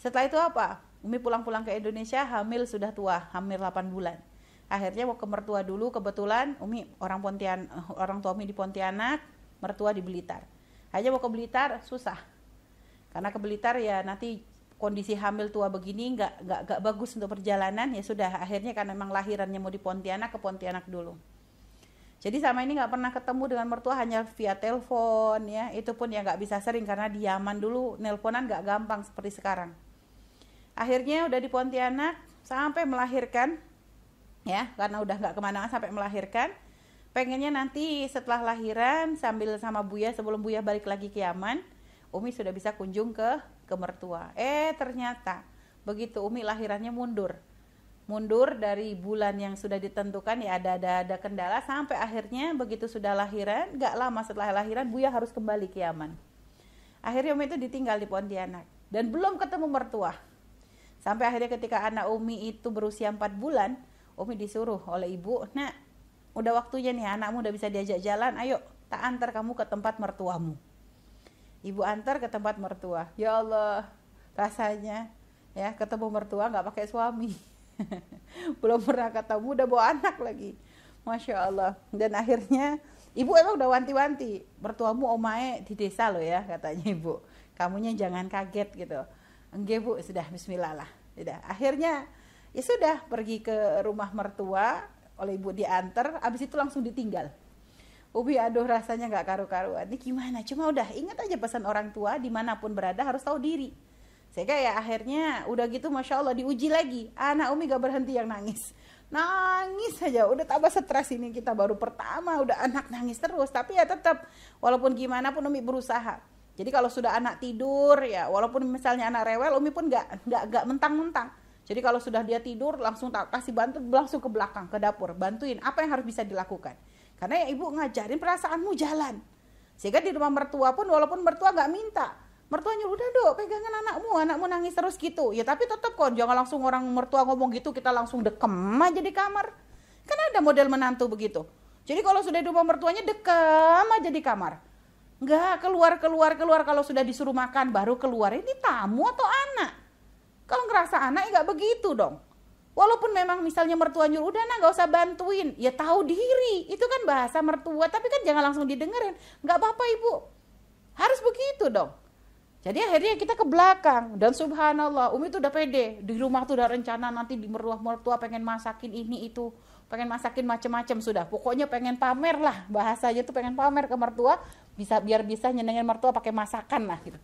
setelah itu apa Umi pulang-pulang ke Indonesia hamil sudah tua, hamil 8 bulan. Akhirnya mau ke mertua dulu kebetulan Umi orang Pontian eh, orang tua Umi di Pontianak, mertua di Blitar. Hanya mau ke Blitar susah. Karena ke Blitar ya nanti kondisi hamil tua begini nggak nggak nggak bagus untuk perjalanan ya sudah akhirnya karena memang lahirannya mau di Pontianak ke Pontianak dulu. Jadi sama ini nggak pernah ketemu dengan mertua hanya via telepon ya. Itu pun ya nggak bisa sering karena di Yaman dulu nelponan nggak gampang seperti sekarang akhirnya udah di Pontianak sampai melahirkan ya karena udah nggak kemana mana sampai melahirkan pengennya nanti setelah lahiran sambil sama Buya sebelum Buya balik lagi ke Yaman Umi sudah bisa kunjung ke ke mertua eh ternyata begitu Umi lahirannya mundur mundur dari bulan yang sudah ditentukan ya ada ada ada kendala sampai akhirnya begitu sudah lahiran nggak lama setelah lahiran Buya harus kembali ke Yaman akhirnya Umi itu ditinggal di Pontianak dan belum ketemu mertua Sampai akhirnya ketika anak Umi itu berusia 4 bulan, Umi disuruh oleh ibu, nak udah waktunya nih anakmu udah bisa diajak jalan, ayo tak antar kamu ke tempat mertuamu. Ibu antar ke tempat mertua. Ya Allah, rasanya ya ketemu mertua nggak pakai suami. Belum pernah ketemu udah bawa anak lagi. Masya Allah. Dan akhirnya ibu emang udah wanti-wanti. Mertuamu omae di desa loh ya katanya ibu. Kamunya jangan kaget gitu. Enggak bu, sudah bismillah lah. Udah, akhirnya ya sudah pergi ke rumah mertua oleh ibu diantar, abis itu langsung ditinggal. Ubi aduh rasanya nggak karu-karuan. Ini gimana? Cuma udah ingat aja pesan orang tua dimanapun berada harus tahu diri. Sehingga ya akhirnya udah gitu Masya Allah diuji lagi. Anak Umi gak berhenti yang nangis. Nangis saja udah tambah stres ini kita baru pertama udah anak nangis terus. Tapi ya tetap walaupun gimana pun Umi berusaha. Jadi kalau sudah anak tidur ya walaupun misalnya anak rewel Umi pun nggak nggak nggak mentang-mentang. Jadi kalau sudah dia tidur langsung tak kasih bantu langsung ke belakang ke dapur bantuin apa yang harus bisa dilakukan. Karena ya ibu ngajarin perasaanmu jalan. Sehingga di rumah mertua pun walaupun mertua nggak minta mertuanya udah dok pegangan anakmu anakmu nangis terus gitu ya tapi tetap kok jangan langsung orang mertua ngomong gitu kita langsung dekem aja di kamar kan ada model menantu begitu jadi kalau sudah di rumah mertuanya dekem aja di kamar Enggak, keluar, keluar, keluar. Kalau sudah disuruh makan baru keluar. Ini tamu atau anak? Kalau ngerasa anak enggak ya begitu dong. Walaupun memang misalnya mertua nyuruh, udah nah gak usah bantuin. Ya tahu diri, itu kan bahasa mertua. Tapi kan jangan langsung didengerin. Enggak apa-apa ibu. Harus begitu dong. Jadi akhirnya kita ke belakang dan subhanallah Umi tuh udah pede di rumah tuh udah rencana nanti di mertua mertua pengen masakin ini itu pengen masakin macem-macem sudah pokoknya pengen pamer lah bahasanya tuh pengen pamer ke mertua bisa biar bisa nyenengin mertua pakai masakan lah gitu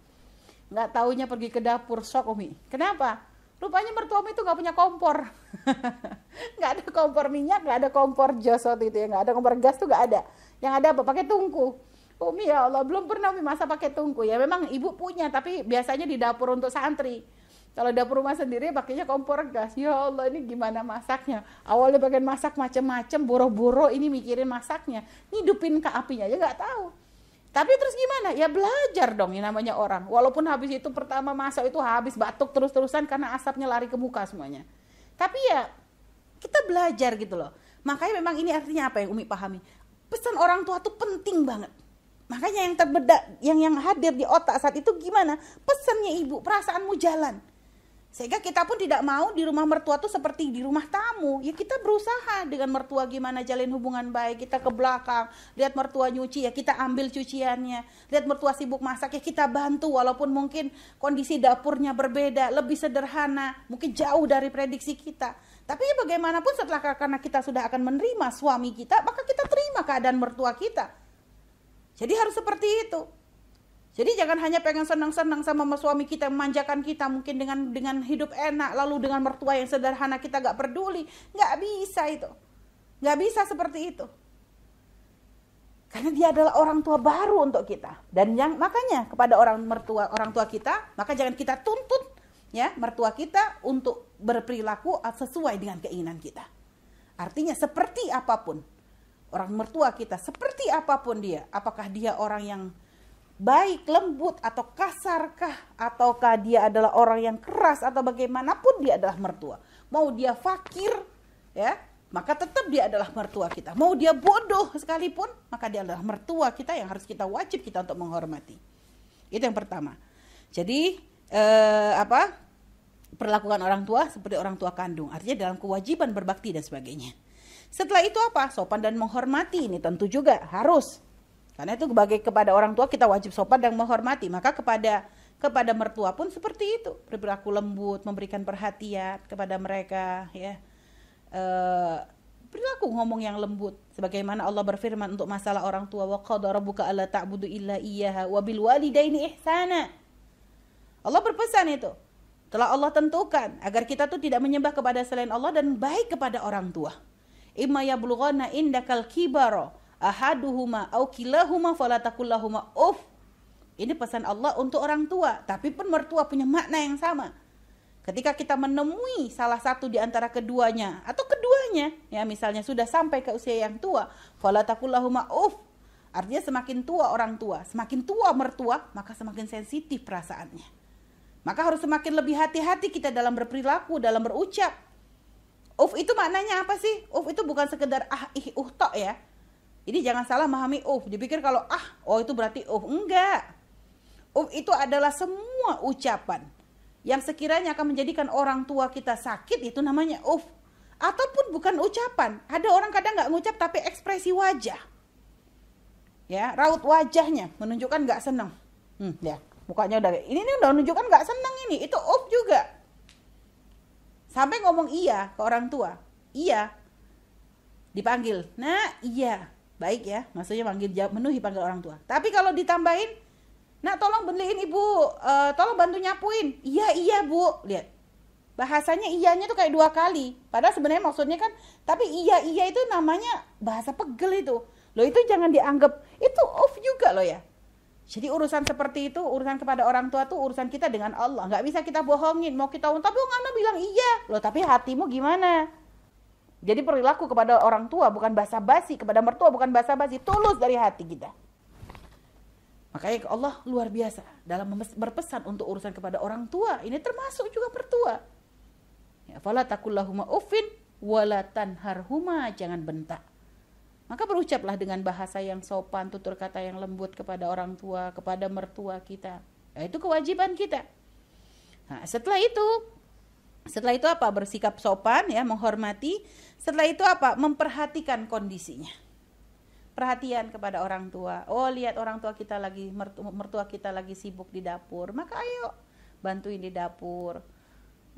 nggak taunya pergi ke dapur sok umi kenapa rupanya mertua umi itu nggak punya kompor nggak ada kompor minyak nggak ada kompor jos waktu itu ya nggak ada kompor gas tuh nggak ada yang ada apa pakai tungku umi ya allah belum pernah umi masak pakai tungku ya memang ibu punya tapi biasanya di dapur untuk santri kalau dapur rumah sendiri pakainya kompor gas. Ya Allah ini gimana masaknya. Awalnya bagian masak macam-macam boro-boro ini mikirin masaknya. nyidupin ke apinya aja ya nggak tahu. Tapi terus gimana? Ya belajar dong yang namanya orang. Walaupun habis itu pertama masa itu habis batuk terus-terusan karena asapnya lari ke muka semuanya. Tapi ya kita belajar gitu loh. Makanya memang ini artinya apa yang Umi pahami? Pesan orang tua tuh penting banget. Makanya yang terbeda, yang yang hadir di otak saat itu gimana? Pesannya ibu, perasaanmu jalan. Sehingga kita pun tidak mau di rumah mertua tuh seperti di rumah tamu. Ya kita berusaha dengan mertua gimana jalin hubungan baik. Kita ke belakang, lihat mertua nyuci ya kita ambil cuciannya. Lihat mertua sibuk masak ya kita bantu walaupun mungkin kondisi dapurnya berbeda, lebih sederhana, mungkin jauh dari prediksi kita. Tapi bagaimanapun setelah karena kita sudah akan menerima suami kita, maka kita terima keadaan mertua kita. Jadi harus seperti itu. Jadi jangan hanya pengen senang-senang sama suami kita memanjakan kita mungkin dengan dengan hidup enak lalu dengan mertua yang sederhana kita gak peduli. nggak bisa itu. nggak bisa seperti itu. Karena dia adalah orang tua baru untuk kita. Dan yang makanya kepada orang mertua orang tua kita, maka jangan kita tuntut ya mertua kita untuk berperilaku sesuai dengan keinginan kita. Artinya seperti apapun orang mertua kita, seperti apapun dia, apakah dia orang yang baik, lembut, atau kasarkah, ataukah dia adalah orang yang keras, atau bagaimanapun dia adalah mertua. Mau dia fakir, ya, maka tetap dia adalah mertua kita. Mau dia bodoh sekalipun, maka dia adalah mertua kita yang harus kita wajib kita untuk menghormati. Itu yang pertama. Jadi eh, apa perlakukan orang tua seperti orang tua kandung. Artinya dalam kewajiban berbakti dan sebagainya. Setelah itu apa? Sopan dan menghormati ini tentu juga harus karena itu sebagai kepada orang tua kita wajib sopan dan menghormati. Maka kepada kepada mertua pun seperti itu, berperilaku lembut, memberikan perhatian kepada mereka, ya. E, perilaku ngomong yang lembut sebagaimana Allah berfirman untuk masalah orang tua wa qadara rabbuka alla ta'budu illa iyyaha wa bil walidaini ihsana. Allah berpesan itu. Telah Allah tentukan agar kita tuh tidak menyembah kepada selain Allah dan baik kepada orang tua. Imma indakal kibaro ahaduhuma au kilahuma falatakullahuma uf. Ini pesan Allah untuk orang tua, tapi pun mertua punya makna yang sama. Ketika kita menemui salah satu di antara keduanya atau keduanya, ya misalnya sudah sampai ke usia yang tua, falatakullahuma uf. Artinya semakin tua orang tua, semakin tua mertua, maka semakin sensitif perasaannya. Maka harus semakin lebih hati-hati kita dalam berperilaku, dalam berucap. Uf itu maknanya apa sih? Uf itu bukan sekedar ah ih uh tok ya jadi jangan salah memahami uf. Dipikir kalau ah, oh itu berarti uf. Enggak. Uf itu adalah semua ucapan yang sekiranya akan menjadikan orang tua kita sakit itu namanya uf. Ataupun bukan ucapan. Ada orang kadang nggak ngucap tapi ekspresi wajah. Ya, raut wajahnya menunjukkan nggak senang. Hmm, ya, mukanya udah ini, ini udah menunjukkan nggak senang ini. Itu uf juga. Sampai ngomong iya ke orang tua. Iya. Dipanggil. Nah, iya baik ya maksudnya manggil jawab menuhi panggil orang tua tapi kalau ditambahin nak tolong beliin ibu uh, tolong bantu nyapuin iya iya bu lihat bahasanya iyanya tuh kayak dua kali padahal sebenarnya maksudnya kan tapi iya iya itu namanya bahasa pegel itu lo itu jangan dianggap itu off juga lo ya jadi urusan seperti itu, urusan kepada orang tua tuh urusan kita dengan Allah. Nggak bisa kita bohongin. Mau kita tapi nggak mau bilang iya. lo tapi hatimu gimana? Jadi perilaku kepada orang tua bukan basa-basi, kepada mertua bukan basa-basi, tulus dari hati kita. Makanya Allah luar biasa dalam berpesan untuk urusan kepada orang tua. Ini termasuk juga mertua. Ya, fala takullahuma ufin wala tanharhuma, jangan bentak. Maka berucaplah dengan bahasa yang sopan, tutur kata yang lembut kepada orang tua, kepada mertua kita. Ya, itu kewajiban kita. Nah, setelah itu, setelah itu apa? Bersikap sopan ya, menghormati setelah itu apa? Memperhatikan kondisinya. Perhatian kepada orang tua. Oh, lihat orang tua kita lagi mertua kita lagi sibuk di dapur, maka ayo bantuin di dapur.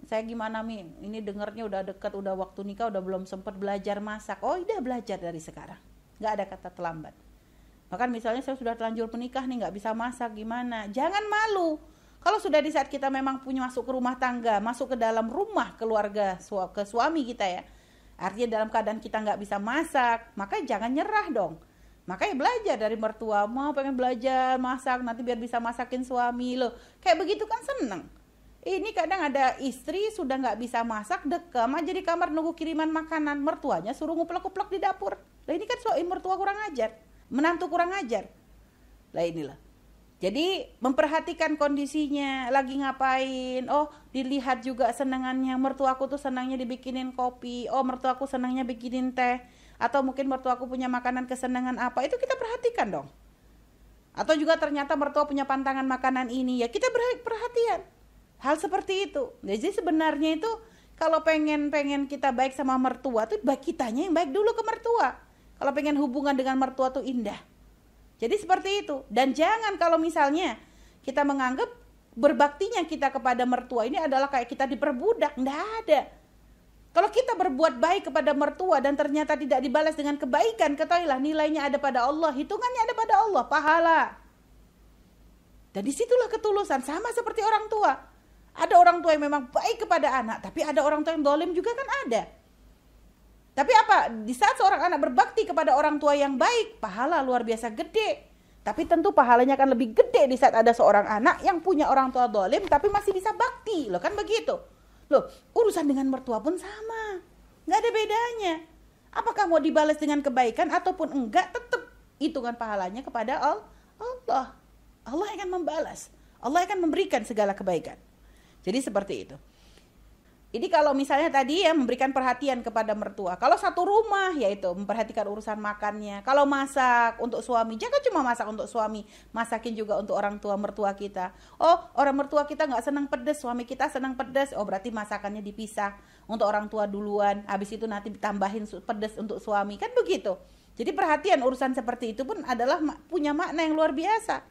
Saya gimana Mi? Ini dengernya udah deket, udah waktu nikah, udah belum sempat belajar masak. Oh, udah belajar dari sekarang. Gak ada kata terlambat. Bahkan misalnya saya sudah terlanjur menikah nih nggak bisa masak gimana? Jangan malu. Kalau sudah di saat kita memang punya masuk ke rumah tangga, masuk ke dalam rumah keluarga ke suami kita ya, Artinya dalam keadaan kita nggak bisa masak, maka jangan nyerah dong. Makanya belajar dari mertua, mau pengen belajar masak, nanti biar bisa masakin suami loh. Kayak begitu kan seneng. Ini kadang ada istri sudah nggak bisa masak, dekem aja di kamar nunggu kiriman makanan. Mertuanya suruh nguplok-nguplok di dapur. Lah ini kan suami mertua kurang ajar. Menantu kurang ajar. Lah inilah. Jadi memperhatikan kondisinya, lagi ngapain. Oh, dilihat juga senangannya. Mertuaku tuh senangnya dibikinin kopi. Oh, mertuaku senangnya bikinin teh. Atau mungkin mertuaku punya makanan kesenangan apa. Itu kita perhatikan dong. Atau juga ternyata mertua punya pantangan makanan ini. Ya kita perhatian. Hal seperti itu. Ya, jadi sebenarnya itu kalau pengen pengen kita baik sama mertua tuh baik kitanya yang baik dulu ke mertua. Kalau pengen hubungan dengan mertua tuh indah jadi seperti itu. Dan jangan kalau misalnya kita menganggap berbaktinya kita kepada mertua ini adalah kayak kita diperbudak, Tidak ada. Kalau kita berbuat baik kepada mertua dan ternyata tidak dibalas dengan kebaikan, ketahuilah nilainya ada pada Allah, hitungannya ada pada Allah, pahala. Dan disitulah ketulusan, sama seperti orang tua. Ada orang tua yang memang baik kepada anak, tapi ada orang tua yang dolim juga kan ada. Tapi apa? Di saat seorang anak berbakti kepada orang tua yang baik, pahala luar biasa gede. Tapi tentu pahalanya akan lebih gede di saat ada seorang anak yang punya orang tua dolim tapi masih bisa bakti. Loh kan begitu. Loh urusan dengan mertua pun sama. Nggak ada bedanya. Apakah mau dibalas dengan kebaikan ataupun enggak tetap hitungan pahalanya kepada Allah. Allah akan membalas. Allah akan memberikan segala kebaikan. Jadi seperti itu. Jadi kalau misalnya tadi ya memberikan perhatian kepada mertua. Kalau satu rumah yaitu memperhatikan urusan makannya. Kalau masak untuk suami, jangan cuma masak untuk suami, masakin juga untuk orang tua mertua kita. Oh, orang mertua kita nggak senang pedes, suami kita senang pedes. Oh, berarti masakannya dipisah untuk orang tua duluan. Habis itu nanti ditambahin pedes untuk suami. Kan begitu. Jadi perhatian urusan seperti itu pun adalah punya makna yang luar biasa.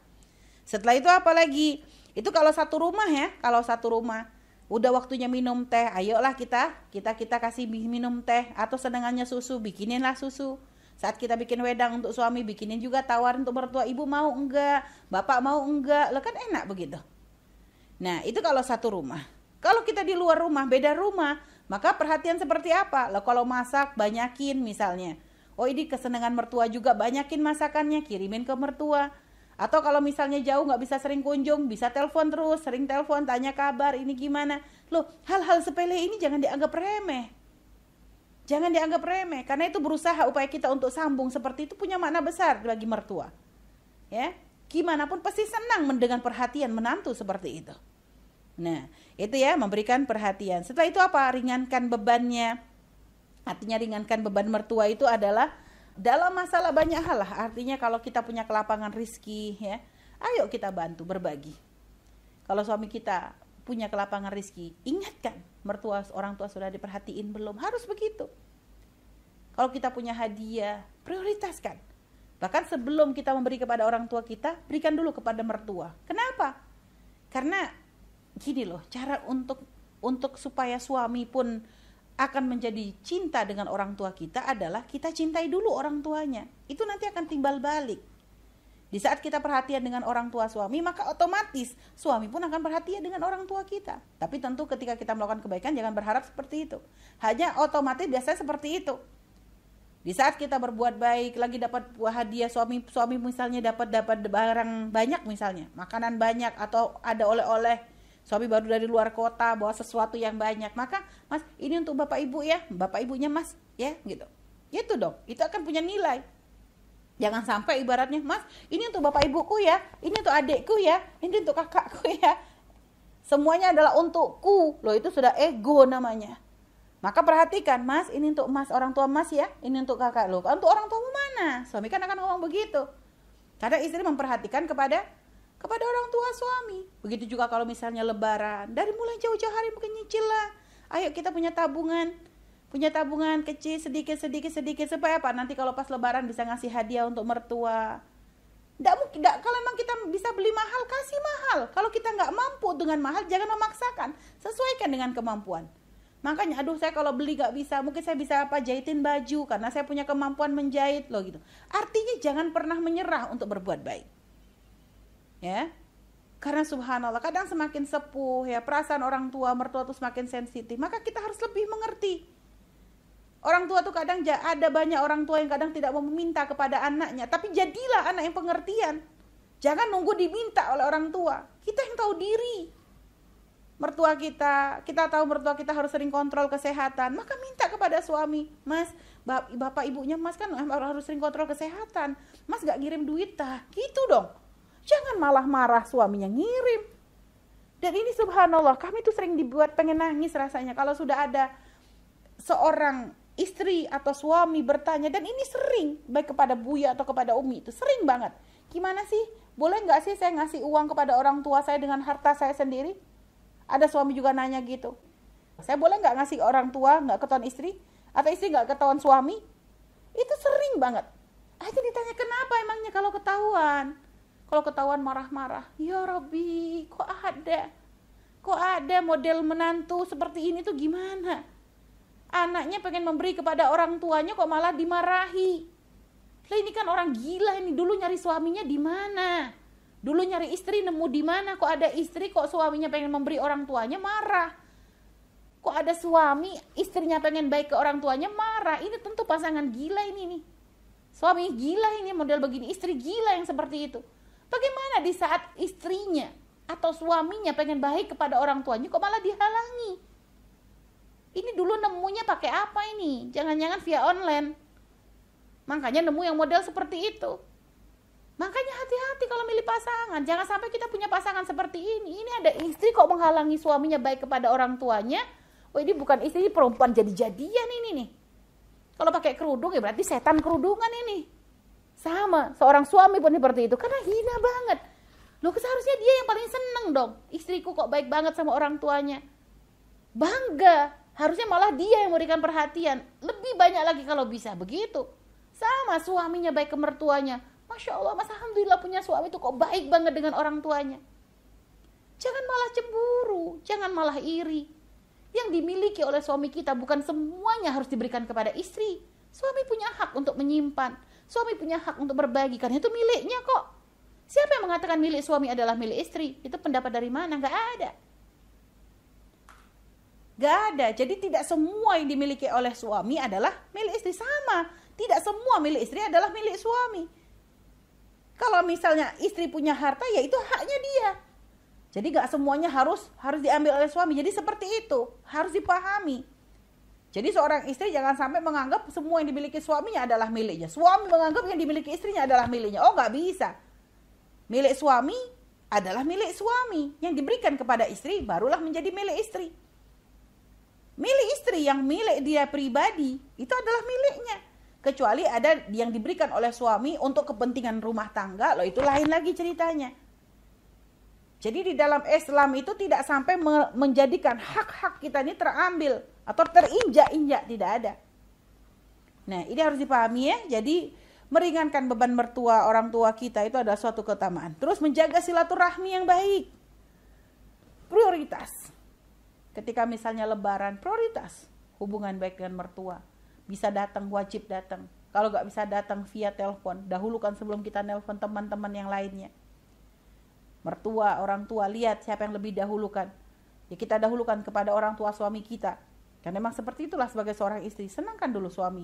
Setelah itu apa lagi? Itu kalau satu rumah ya, kalau satu rumah udah waktunya minum teh ayolah kita kita kita kasih minum teh atau senangannya susu bikininlah susu saat kita bikin wedang untuk suami bikinin juga tawar untuk mertua ibu mau enggak bapak mau enggak lo kan enak begitu nah itu kalau satu rumah kalau kita di luar rumah beda rumah maka perhatian seperti apa lo kalau masak banyakin misalnya oh ini kesenangan mertua juga banyakin masakannya kirimin ke mertua atau kalau misalnya jauh nggak bisa sering kunjung, bisa telepon terus, sering telepon, tanya kabar, ini gimana. Loh, hal-hal sepele ini jangan dianggap remeh. Jangan dianggap remeh, karena itu berusaha upaya kita untuk sambung seperti itu punya makna besar bagi mertua. Ya, gimana pun pasti senang mendengar perhatian menantu seperti itu. Nah, itu ya memberikan perhatian. Setelah itu apa? Ringankan bebannya. Artinya ringankan beban mertua itu adalah dalam masalah banyak hal lah. Artinya kalau kita punya kelapangan rizki ya, ayo kita bantu berbagi. Kalau suami kita punya kelapangan rizki, ingatkan mertua orang tua sudah diperhatiin belum? Harus begitu. Kalau kita punya hadiah, prioritaskan. Bahkan sebelum kita memberi kepada orang tua kita, berikan dulu kepada mertua. Kenapa? Karena gini loh, cara untuk untuk supaya suami pun akan menjadi cinta dengan orang tua kita adalah kita cintai dulu orang tuanya. Itu nanti akan timbal balik. Di saat kita perhatian dengan orang tua suami, maka otomatis suami pun akan perhatian dengan orang tua kita. Tapi tentu ketika kita melakukan kebaikan jangan berharap seperti itu. Hanya otomatis biasanya seperti itu. Di saat kita berbuat baik, lagi dapat hadiah suami suami misalnya dapat dapat barang banyak misalnya, makanan banyak atau ada oleh-oleh suami baru dari luar kota bawa sesuatu yang banyak maka mas ini untuk bapak ibu ya bapak ibunya mas ya gitu itu dong itu akan punya nilai jangan sampai ibaratnya mas ini untuk bapak ibuku ya ini untuk adikku ya ini untuk kakakku ya semuanya adalah untukku loh itu sudah ego namanya maka perhatikan mas ini untuk mas orang tua mas ya ini untuk kakak lo untuk orang tua mana suami kan akan ngomong begitu karena istri memperhatikan kepada kepada orang tua suami. Begitu juga kalau misalnya lebaran, dari mulai jauh-jauh hari mungkin nyicil lah. Ayo kita punya tabungan, punya tabungan kecil sedikit sedikit sedikit supaya apa? Nanti kalau pas lebaran bisa ngasih hadiah untuk mertua. Tidak mungkin, kalau memang kita bisa beli mahal kasih mahal. Kalau kita nggak mampu dengan mahal jangan memaksakan, sesuaikan dengan kemampuan. Makanya aduh saya kalau beli nggak bisa, mungkin saya bisa apa jahitin baju karena saya punya kemampuan menjahit loh gitu. Artinya jangan pernah menyerah untuk berbuat baik ya karena subhanallah kadang semakin sepuh ya perasaan orang tua mertua tuh semakin sensitif maka kita harus lebih mengerti orang tua tuh kadang ada banyak orang tua yang kadang tidak mau meminta kepada anaknya tapi jadilah anak yang pengertian jangan nunggu diminta oleh orang tua kita yang tahu diri mertua kita kita tahu mertua kita harus sering kontrol kesehatan maka minta kepada suami mas bapak ibunya mas kan harus sering kontrol kesehatan mas gak ngirim duit tah gitu dong Jangan malah marah suaminya ngirim. Dan ini subhanallah, kami tuh sering dibuat pengen nangis rasanya. Kalau sudah ada seorang istri atau suami bertanya, dan ini sering, baik kepada Buya atau kepada Umi itu, sering banget. Gimana sih? Boleh nggak sih saya ngasih uang kepada orang tua saya dengan harta saya sendiri? Ada suami juga nanya gitu. Saya boleh nggak ngasih orang tua, nggak ketahuan istri? Atau istri nggak ketahuan suami? Itu sering banget. Akhirnya ditanya kenapa emangnya kalau ketahuan? Kalau ketahuan marah-marah, ya Robi, kok ada? Kok ada model menantu seperti ini tuh gimana? Anaknya pengen memberi kepada orang tuanya kok malah dimarahi. Lah ini kan orang gila ini dulu nyari suaminya di mana? Dulu nyari istri nemu di mana? Kok ada istri kok suaminya pengen memberi orang tuanya marah? Kok ada suami istrinya pengen baik ke orang tuanya marah? Ini tentu pasangan gila ini nih. Suami gila ini model begini, istri gila yang seperti itu. Bagaimana di saat istrinya atau suaminya pengen baik kepada orang tuanya kok malah dihalangi? Ini dulu nemunya pakai apa ini? Jangan-jangan via online. Makanya nemu yang model seperti itu. Makanya hati-hati kalau milih pasangan. Jangan sampai kita punya pasangan seperti ini. Ini ada istri kok menghalangi suaminya baik kepada orang tuanya. Oh ini bukan istri, ini perempuan jadi-jadian ini nih. Kalau pakai kerudung ya berarti setan kerudungan ini. Sama, seorang suami pun seperti itu. Karena hina banget. Loh seharusnya dia yang paling seneng dong. Istriku kok baik banget sama orang tuanya. Bangga. Harusnya malah dia yang memberikan perhatian. Lebih banyak lagi kalau bisa. Begitu. Sama suaminya baik ke mertuanya. Masya Allah, Mas Alhamdulillah punya suami itu kok baik banget dengan orang tuanya. Jangan malah cemburu, jangan malah iri. Yang dimiliki oleh suami kita bukan semuanya harus diberikan kepada istri. Suami punya hak untuk menyimpan. Suami punya hak untuk berbagi karena itu miliknya kok. Siapa yang mengatakan milik suami adalah milik istri? Itu pendapat dari mana? Gak ada. Gak ada. Jadi tidak semua yang dimiliki oleh suami adalah milik istri. Sama. Tidak semua milik istri adalah milik suami. Kalau misalnya istri punya harta ya itu haknya dia. Jadi gak semuanya harus harus diambil oleh suami. Jadi seperti itu. Harus dipahami. Jadi seorang istri jangan sampai menganggap semua yang dimiliki suaminya adalah miliknya. Suami menganggap yang dimiliki istrinya adalah miliknya. Oh nggak bisa. Milik suami adalah milik suami. Yang diberikan kepada istri barulah menjadi milik istri. Milik istri yang milik dia pribadi itu adalah miliknya. Kecuali ada yang diberikan oleh suami untuk kepentingan rumah tangga, loh itu lain lagi ceritanya. Jadi di dalam Islam itu tidak sampai menjadikan hak-hak kita ini terambil atau terinjak-injak tidak ada. Nah, ini harus dipahami ya. Jadi meringankan beban mertua orang tua kita itu adalah suatu keutamaan. Terus menjaga silaturahmi yang baik. Prioritas. Ketika misalnya lebaran, prioritas hubungan baik dengan mertua. Bisa datang, wajib datang. Kalau nggak bisa datang via telepon, dahulukan sebelum kita nelpon teman-teman yang lainnya. Mertua, orang tua, lihat siapa yang lebih dahulukan. Ya kita dahulukan kepada orang tua suami kita kan memang seperti itulah sebagai seorang istri, senangkan dulu suami.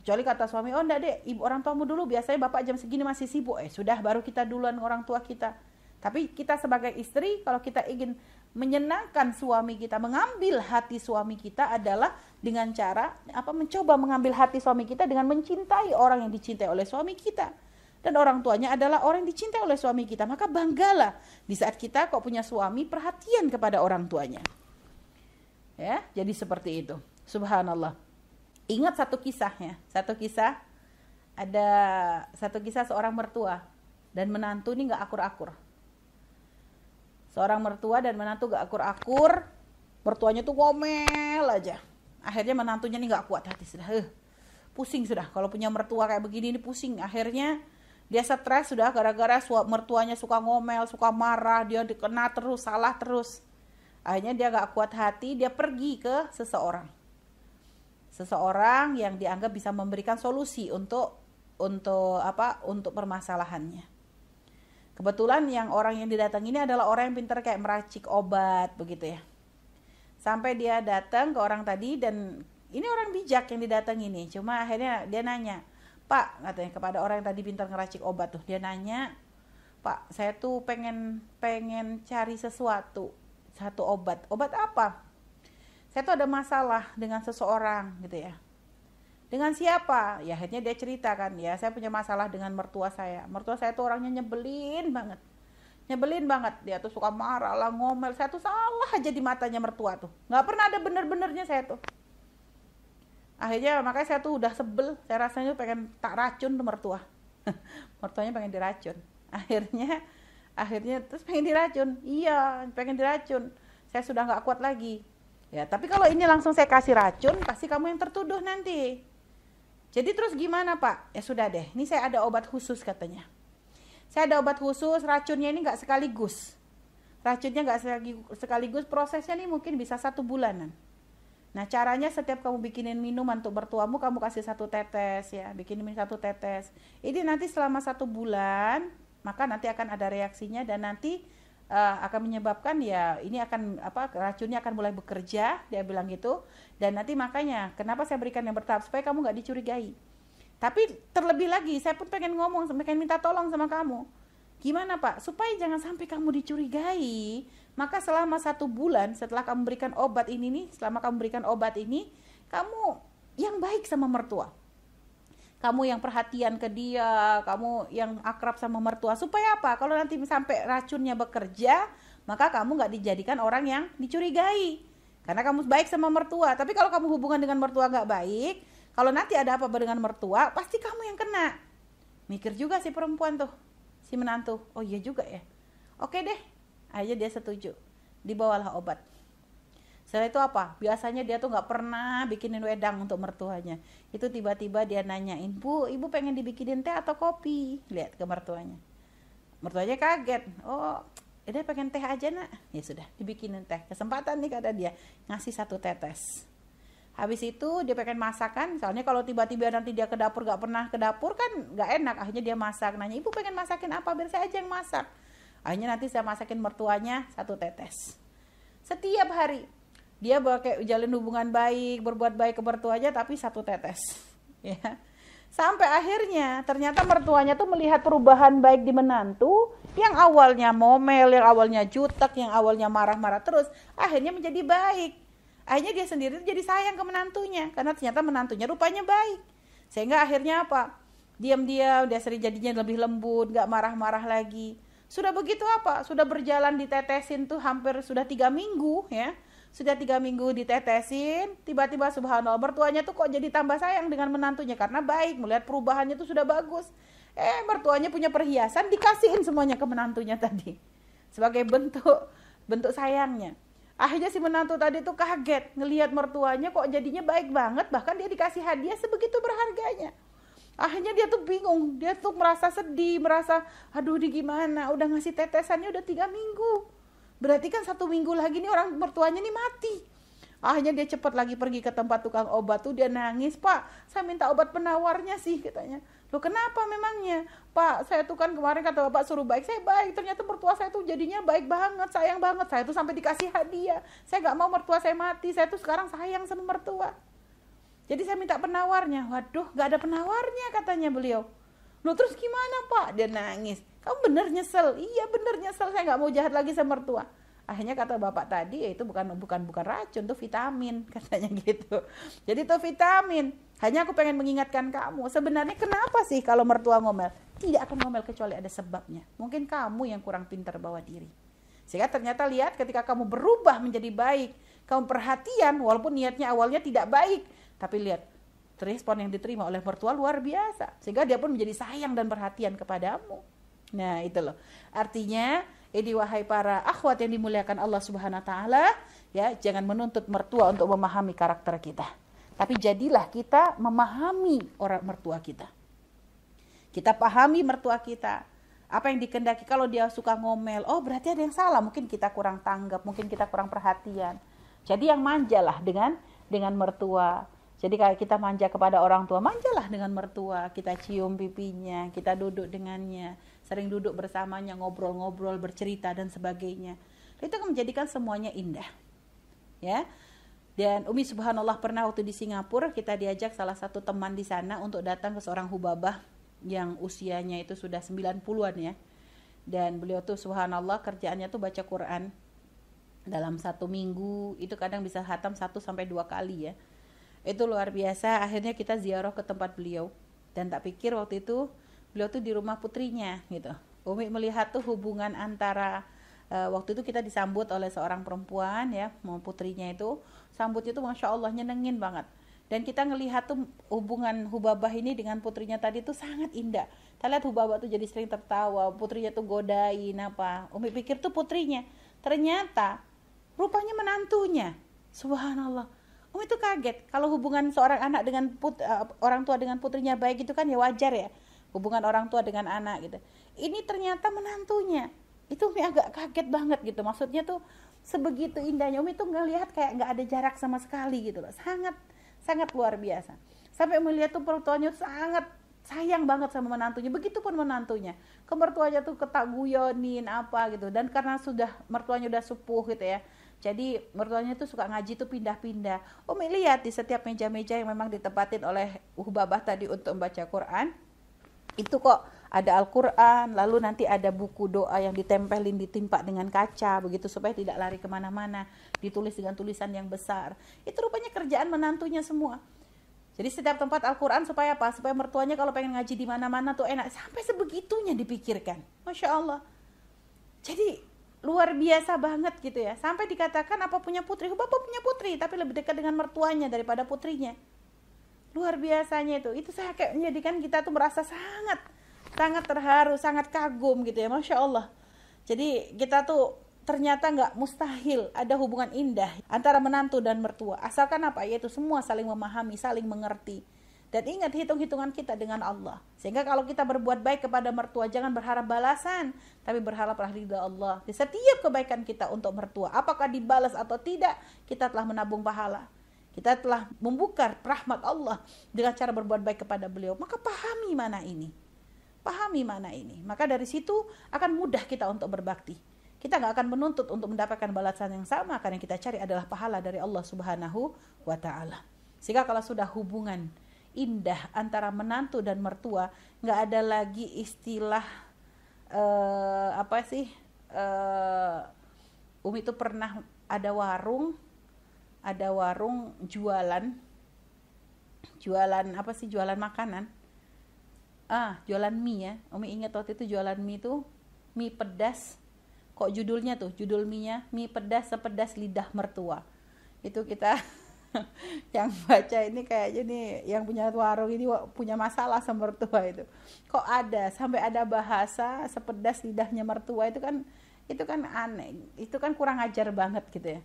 Kecuali kata suami, oh enggak deh, ibu orang tuamu dulu, biasanya bapak jam segini masih sibuk. Eh sudah, baru kita duluan orang tua kita. Tapi kita sebagai istri, kalau kita ingin menyenangkan suami kita, mengambil hati suami kita adalah dengan cara apa mencoba mengambil hati suami kita dengan mencintai orang yang dicintai oleh suami kita dan orang tuanya adalah orang yang dicintai oleh suami kita. Maka banggalah di saat kita kok punya suami perhatian kepada orang tuanya. Ya, jadi seperti itu. Subhanallah. Ingat satu kisahnya, satu kisah ada satu kisah seorang mertua dan menantu ini nggak akur-akur. Seorang mertua dan menantu gak akur-akur, mertuanya tuh ngomel aja. Akhirnya menantunya nih nggak kuat hati sudah, eh, pusing sudah. Kalau punya mertua kayak begini ini pusing. Akhirnya dia stres sudah gara-gara mertuanya suka ngomel, suka marah, dia dikena terus, salah terus. Akhirnya dia gak kuat hati, dia pergi ke seseorang. Seseorang yang dianggap bisa memberikan solusi untuk untuk apa? Untuk permasalahannya. Kebetulan yang orang yang didatangi ini adalah orang yang pintar kayak meracik obat begitu ya. Sampai dia datang ke orang tadi dan ini orang bijak yang didatangi ini. Cuma akhirnya dia nanya, Pak katanya kepada orang yang tadi pintar ngeracik obat tuh dia nanya Pak saya tuh pengen pengen cari sesuatu satu obat. Obat apa? Saya tuh ada masalah dengan seseorang gitu ya. Dengan siapa? Ya akhirnya dia cerita kan ya, saya punya masalah dengan mertua saya. Mertua saya tuh orangnya nyebelin banget. Nyebelin banget, dia tuh suka marah lah, ngomel. Saya tuh salah aja di matanya mertua tuh. Nggak pernah ada bener-benernya saya tuh. Akhirnya makanya saya tuh udah sebel, saya rasanya pengen tak racun tuh mertua. Mertuanya pengen diracun. Akhirnya akhirnya terus pengen diracun iya pengen diracun saya sudah nggak kuat lagi ya tapi kalau ini langsung saya kasih racun pasti kamu yang tertuduh nanti jadi terus gimana pak ya sudah deh ini saya ada obat khusus katanya saya ada obat khusus racunnya ini nggak sekaligus racunnya nggak sekaligus prosesnya nih mungkin bisa satu bulanan Nah caranya setiap kamu bikinin minuman untuk bertuamu kamu kasih satu tetes ya, bikinin satu tetes. Ini nanti selama satu bulan maka nanti akan ada reaksinya dan nanti uh, akan menyebabkan ya ini akan apa racunnya akan mulai bekerja dia bilang gitu dan nanti makanya kenapa saya berikan yang bertahap supaya kamu nggak dicurigai tapi terlebih lagi saya pun pengen ngomong pengen minta tolong sama kamu gimana pak supaya jangan sampai kamu dicurigai maka selama satu bulan setelah kamu berikan obat ini nih selama kamu berikan obat ini kamu yang baik sama mertua kamu yang perhatian ke dia, kamu yang akrab sama mertua supaya apa? Kalau nanti sampai racunnya bekerja, maka kamu nggak dijadikan orang yang dicurigai. Karena kamu baik sama mertua, tapi kalau kamu hubungan dengan mertua nggak baik, kalau nanti ada apa apa dengan mertua, pasti kamu yang kena. Mikir juga si perempuan tuh, si menantu. Oh iya juga ya. Oke deh, aja dia setuju. Dibawalah obat. Setelah itu apa? Biasanya dia tuh nggak pernah bikinin wedang untuk mertuanya. Itu tiba-tiba dia nanyain, Bu, ibu pengen dibikinin teh atau kopi? Lihat ke mertuanya. Mertuanya kaget. Oh, ini pengen teh aja nak. Ya sudah, dibikinin teh. Kesempatan nih kata dia, ngasih satu tetes. Habis itu dia pengen masakan, soalnya kalau tiba-tiba nanti dia ke dapur gak pernah ke dapur kan gak enak. Akhirnya dia masak, nanya ibu pengen masakin apa biar saya aja yang masak. Akhirnya nanti saya masakin mertuanya satu tetes. Setiap hari dia pakai jalin hubungan baik berbuat baik ke mertuanya tapi satu tetes ya sampai akhirnya ternyata mertuanya tuh melihat perubahan baik di menantu yang awalnya momel yang awalnya jutek yang awalnya marah-marah terus akhirnya menjadi baik akhirnya dia sendiri jadi sayang ke menantunya karena ternyata menantunya rupanya baik sehingga akhirnya apa diam-diam dia sering jadinya lebih lembut nggak marah-marah lagi sudah begitu apa sudah berjalan ditetesin tuh hampir sudah tiga minggu ya sudah tiga minggu ditetesin, tiba-tiba subhanallah mertuanya tuh kok jadi tambah sayang dengan menantunya karena baik, melihat perubahannya tuh sudah bagus. Eh, mertuanya punya perhiasan dikasihin semuanya ke menantunya tadi. Sebagai bentuk bentuk sayangnya. Akhirnya si menantu tadi tuh kaget ngelihat mertuanya kok jadinya baik banget, bahkan dia dikasih hadiah sebegitu berharganya. Akhirnya dia tuh bingung, dia tuh merasa sedih, merasa aduh ini gimana, udah ngasih tetesannya udah tiga minggu Berarti kan satu minggu lagi nih orang mertuanya nih mati. Akhirnya dia cepat lagi pergi ke tempat tukang obat tuh dia nangis, "Pak, saya minta obat penawarnya sih," katanya. "Loh, kenapa memangnya?" "Pak, saya tuh kan kemarin kata Bapak suruh baik, saya baik. Ternyata mertua saya tuh jadinya baik banget, sayang banget. Saya tuh sampai dikasih hadiah. Saya nggak mau mertua saya mati. Saya tuh sekarang sayang sama mertua." Jadi saya minta penawarnya. Waduh, nggak ada penawarnya katanya beliau. Loh terus gimana pak? Dia nangis. Kamu bener nyesel? Iya bener nyesel, saya nggak mau jahat lagi sama mertua. Akhirnya kata bapak tadi ya itu bukan bukan bukan racun tuh vitamin katanya gitu. Jadi tuh vitamin. Hanya aku pengen mengingatkan kamu sebenarnya kenapa sih kalau mertua ngomel? Tidak akan ngomel kecuali ada sebabnya. Mungkin kamu yang kurang pintar bawa diri. Sehingga ternyata lihat ketika kamu berubah menjadi baik, kamu perhatian walaupun niatnya awalnya tidak baik, tapi lihat respon yang diterima oleh mertua luar biasa sehingga dia pun menjadi sayang dan perhatian kepadamu nah itu loh artinya ini eh, wahai para akhwat yang dimuliakan Allah Subhanahu wa taala ya jangan menuntut mertua untuk memahami karakter kita tapi jadilah kita memahami orang mertua kita kita pahami mertua kita apa yang dikendaki kalau dia suka ngomel oh berarti ada yang salah mungkin kita kurang tanggap mungkin kita kurang perhatian jadi yang manjalah dengan dengan mertua jadi kayak kita manja kepada orang tua, manjalah dengan mertua, kita cium pipinya, kita duduk dengannya, sering duduk bersamanya, ngobrol-ngobrol, bercerita dan sebagainya. Itu akan menjadikan semuanya indah. Ya. Dan Umi Subhanallah pernah waktu di Singapura kita diajak salah satu teman di sana untuk datang ke seorang hubabah yang usianya itu sudah 90-an ya. Dan beliau tuh subhanallah kerjaannya tuh baca Quran dalam satu minggu itu kadang bisa hatam satu sampai dua kali ya itu luar biasa akhirnya kita ziarah ke tempat beliau dan tak pikir waktu itu beliau tuh di rumah putrinya gitu Umi melihat tuh hubungan antara uh, waktu itu kita disambut oleh seorang perempuan ya mau putrinya itu sambutnya tuh masya Allah nyenengin banget dan kita ngelihat tuh hubungan Hubabah ini dengan putrinya tadi tuh sangat indah. Kita lihat Hubabah tuh jadi sering tertawa, putrinya tuh godain apa. Umi pikir tuh putrinya. Ternyata rupanya menantunya. Subhanallah. Oh itu kaget. Kalau hubungan seorang anak dengan put, uh, orang tua dengan putrinya baik itu kan ya wajar ya. Hubungan orang tua dengan anak gitu. Ini ternyata menantunya. Itu Umi agak kaget banget gitu. Maksudnya tuh sebegitu indahnya Umi tuh ngelihat kayak nggak ada jarak sama sekali gitu loh. Sangat sangat luar biasa. Sampai melihat tuh pertuanya sangat sayang banget sama menantunya begitu pun menantunya ke mertuanya tuh ketaguyonin apa gitu dan karena sudah mertuanya udah sepuh gitu ya jadi mertuanya tuh suka ngaji tuh pindah-pindah. Umi oh, lihat di setiap meja-meja yang memang ditempatin oleh Uhbabah tadi untuk membaca Quran, itu kok ada Al-Quran, lalu nanti ada buku doa yang ditempelin, ditimpa dengan kaca, begitu supaya tidak lari kemana-mana, ditulis dengan tulisan yang besar. Itu rupanya kerjaan menantunya semua. Jadi setiap tempat Al-Quran supaya apa? Supaya mertuanya kalau pengen ngaji di mana-mana tuh enak. Sampai sebegitunya dipikirkan. Masya Allah. Jadi luar biasa banget gitu ya sampai dikatakan apa punya putri bapak punya putri tapi lebih dekat dengan mertuanya daripada putrinya luar biasanya itu itu saya kayak menjadikan kita tuh merasa sangat sangat terharu sangat kagum gitu ya masya Allah jadi kita tuh ternyata nggak mustahil ada hubungan indah antara menantu dan mertua asalkan apa yaitu semua saling memahami saling mengerti dan ingat hitung-hitungan kita dengan Allah. Sehingga kalau kita berbuat baik kepada mertua jangan berharap balasan, tapi berharaplah ridha Allah. Di setiap kebaikan kita untuk mertua, apakah dibalas atau tidak, kita telah menabung pahala. Kita telah membuka rahmat Allah dengan cara berbuat baik kepada beliau. Maka pahami mana ini. Pahami mana ini. Maka dari situ akan mudah kita untuk berbakti. Kita nggak akan menuntut untuk mendapatkan balasan yang sama karena yang kita cari adalah pahala dari Allah Subhanahu wa taala. Sehingga kalau sudah hubungan indah antara menantu dan mertua nggak ada lagi istilah uh, apa sih eh, Umi itu pernah ada warung ada warung jualan jualan apa sih jualan makanan ah jualan mie ya Umi ingat waktu itu jualan mie itu mie pedas kok judulnya tuh judul mie nya mie pedas sepedas lidah mertua itu kita yang baca ini kayaknya nih yang punya warung ini punya masalah sama mertua itu kok ada sampai ada bahasa sepedas lidahnya mertua itu kan itu kan aneh itu kan kurang ajar banget gitu ya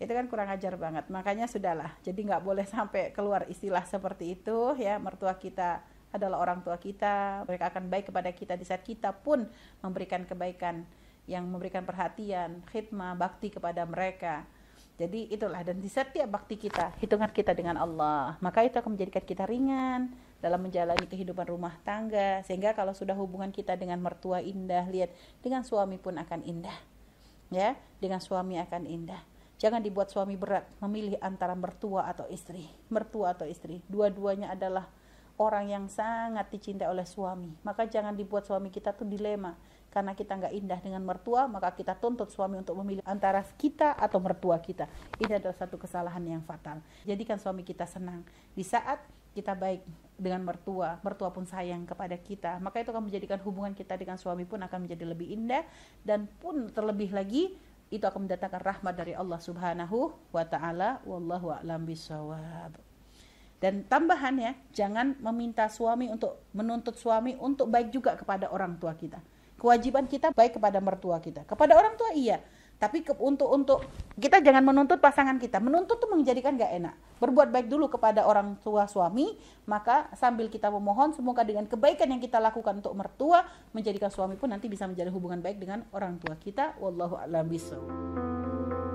itu kan kurang ajar banget makanya sudahlah jadi nggak boleh sampai keluar istilah seperti itu ya mertua kita adalah orang tua kita mereka akan baik kepada kita di saat kita pun memberikan kebaikan yang memberikan perhatian khidmah bakti kepada mereka jadi itulah dan di setiap bakti kita, hitungan kita dengan Allah, maka itu akan menjadikan kita ringan dalam menjalani kehidupan rumah tangga sehingga kalau sudah hubungan kita dengan mertua indah, lihat dengan suami pun akan indah. Ya, dengan suami akan indah. Jangan dibuat suami berat memilih antara mertua atau istri. Mertua atau istri, dua-duanya adalah orang yang sangat dicintai oleh suami. Maka jangan dibuat suami kita tuh dilema karena kita nggak indah dengan mertua, maka kita tuntut suami untuk memilih antara kita atau mertua kita. Ini adalah satu kesalahan yang fatal. Jadikan suami kita senang di saat kita baik dengan mertua, mertua pun sayang kepada kita, maka itu akan menjadikan hubungan kita dengan suami pun akan menjadi lebih indah dan pun terlebih lagi itu akan mendatangkan rahmat dari Allah Subhanahu wa taala. Wallahu a'lam bisawab. Dan tambahannya, jangan meminta suami untuk menuntut suami untuk baik juga kepada orang tua kita Kewajiban kita baik kepada mertua kita, kepada orang tua iya, tapi ke, untuk untuk kita jangan menuntut pasangan kita. Menuntut tuh menjadikan gak enak. Berbuat baik dulu kepada orang tua suami, maka sambil kita memohon semoga dengan kebaikan yang kita lakukan untuk mertua menjadikan suami pun nanti bisa menjadi hubungan baik dengan orang tua kita. Wallahu a'lam bishawab.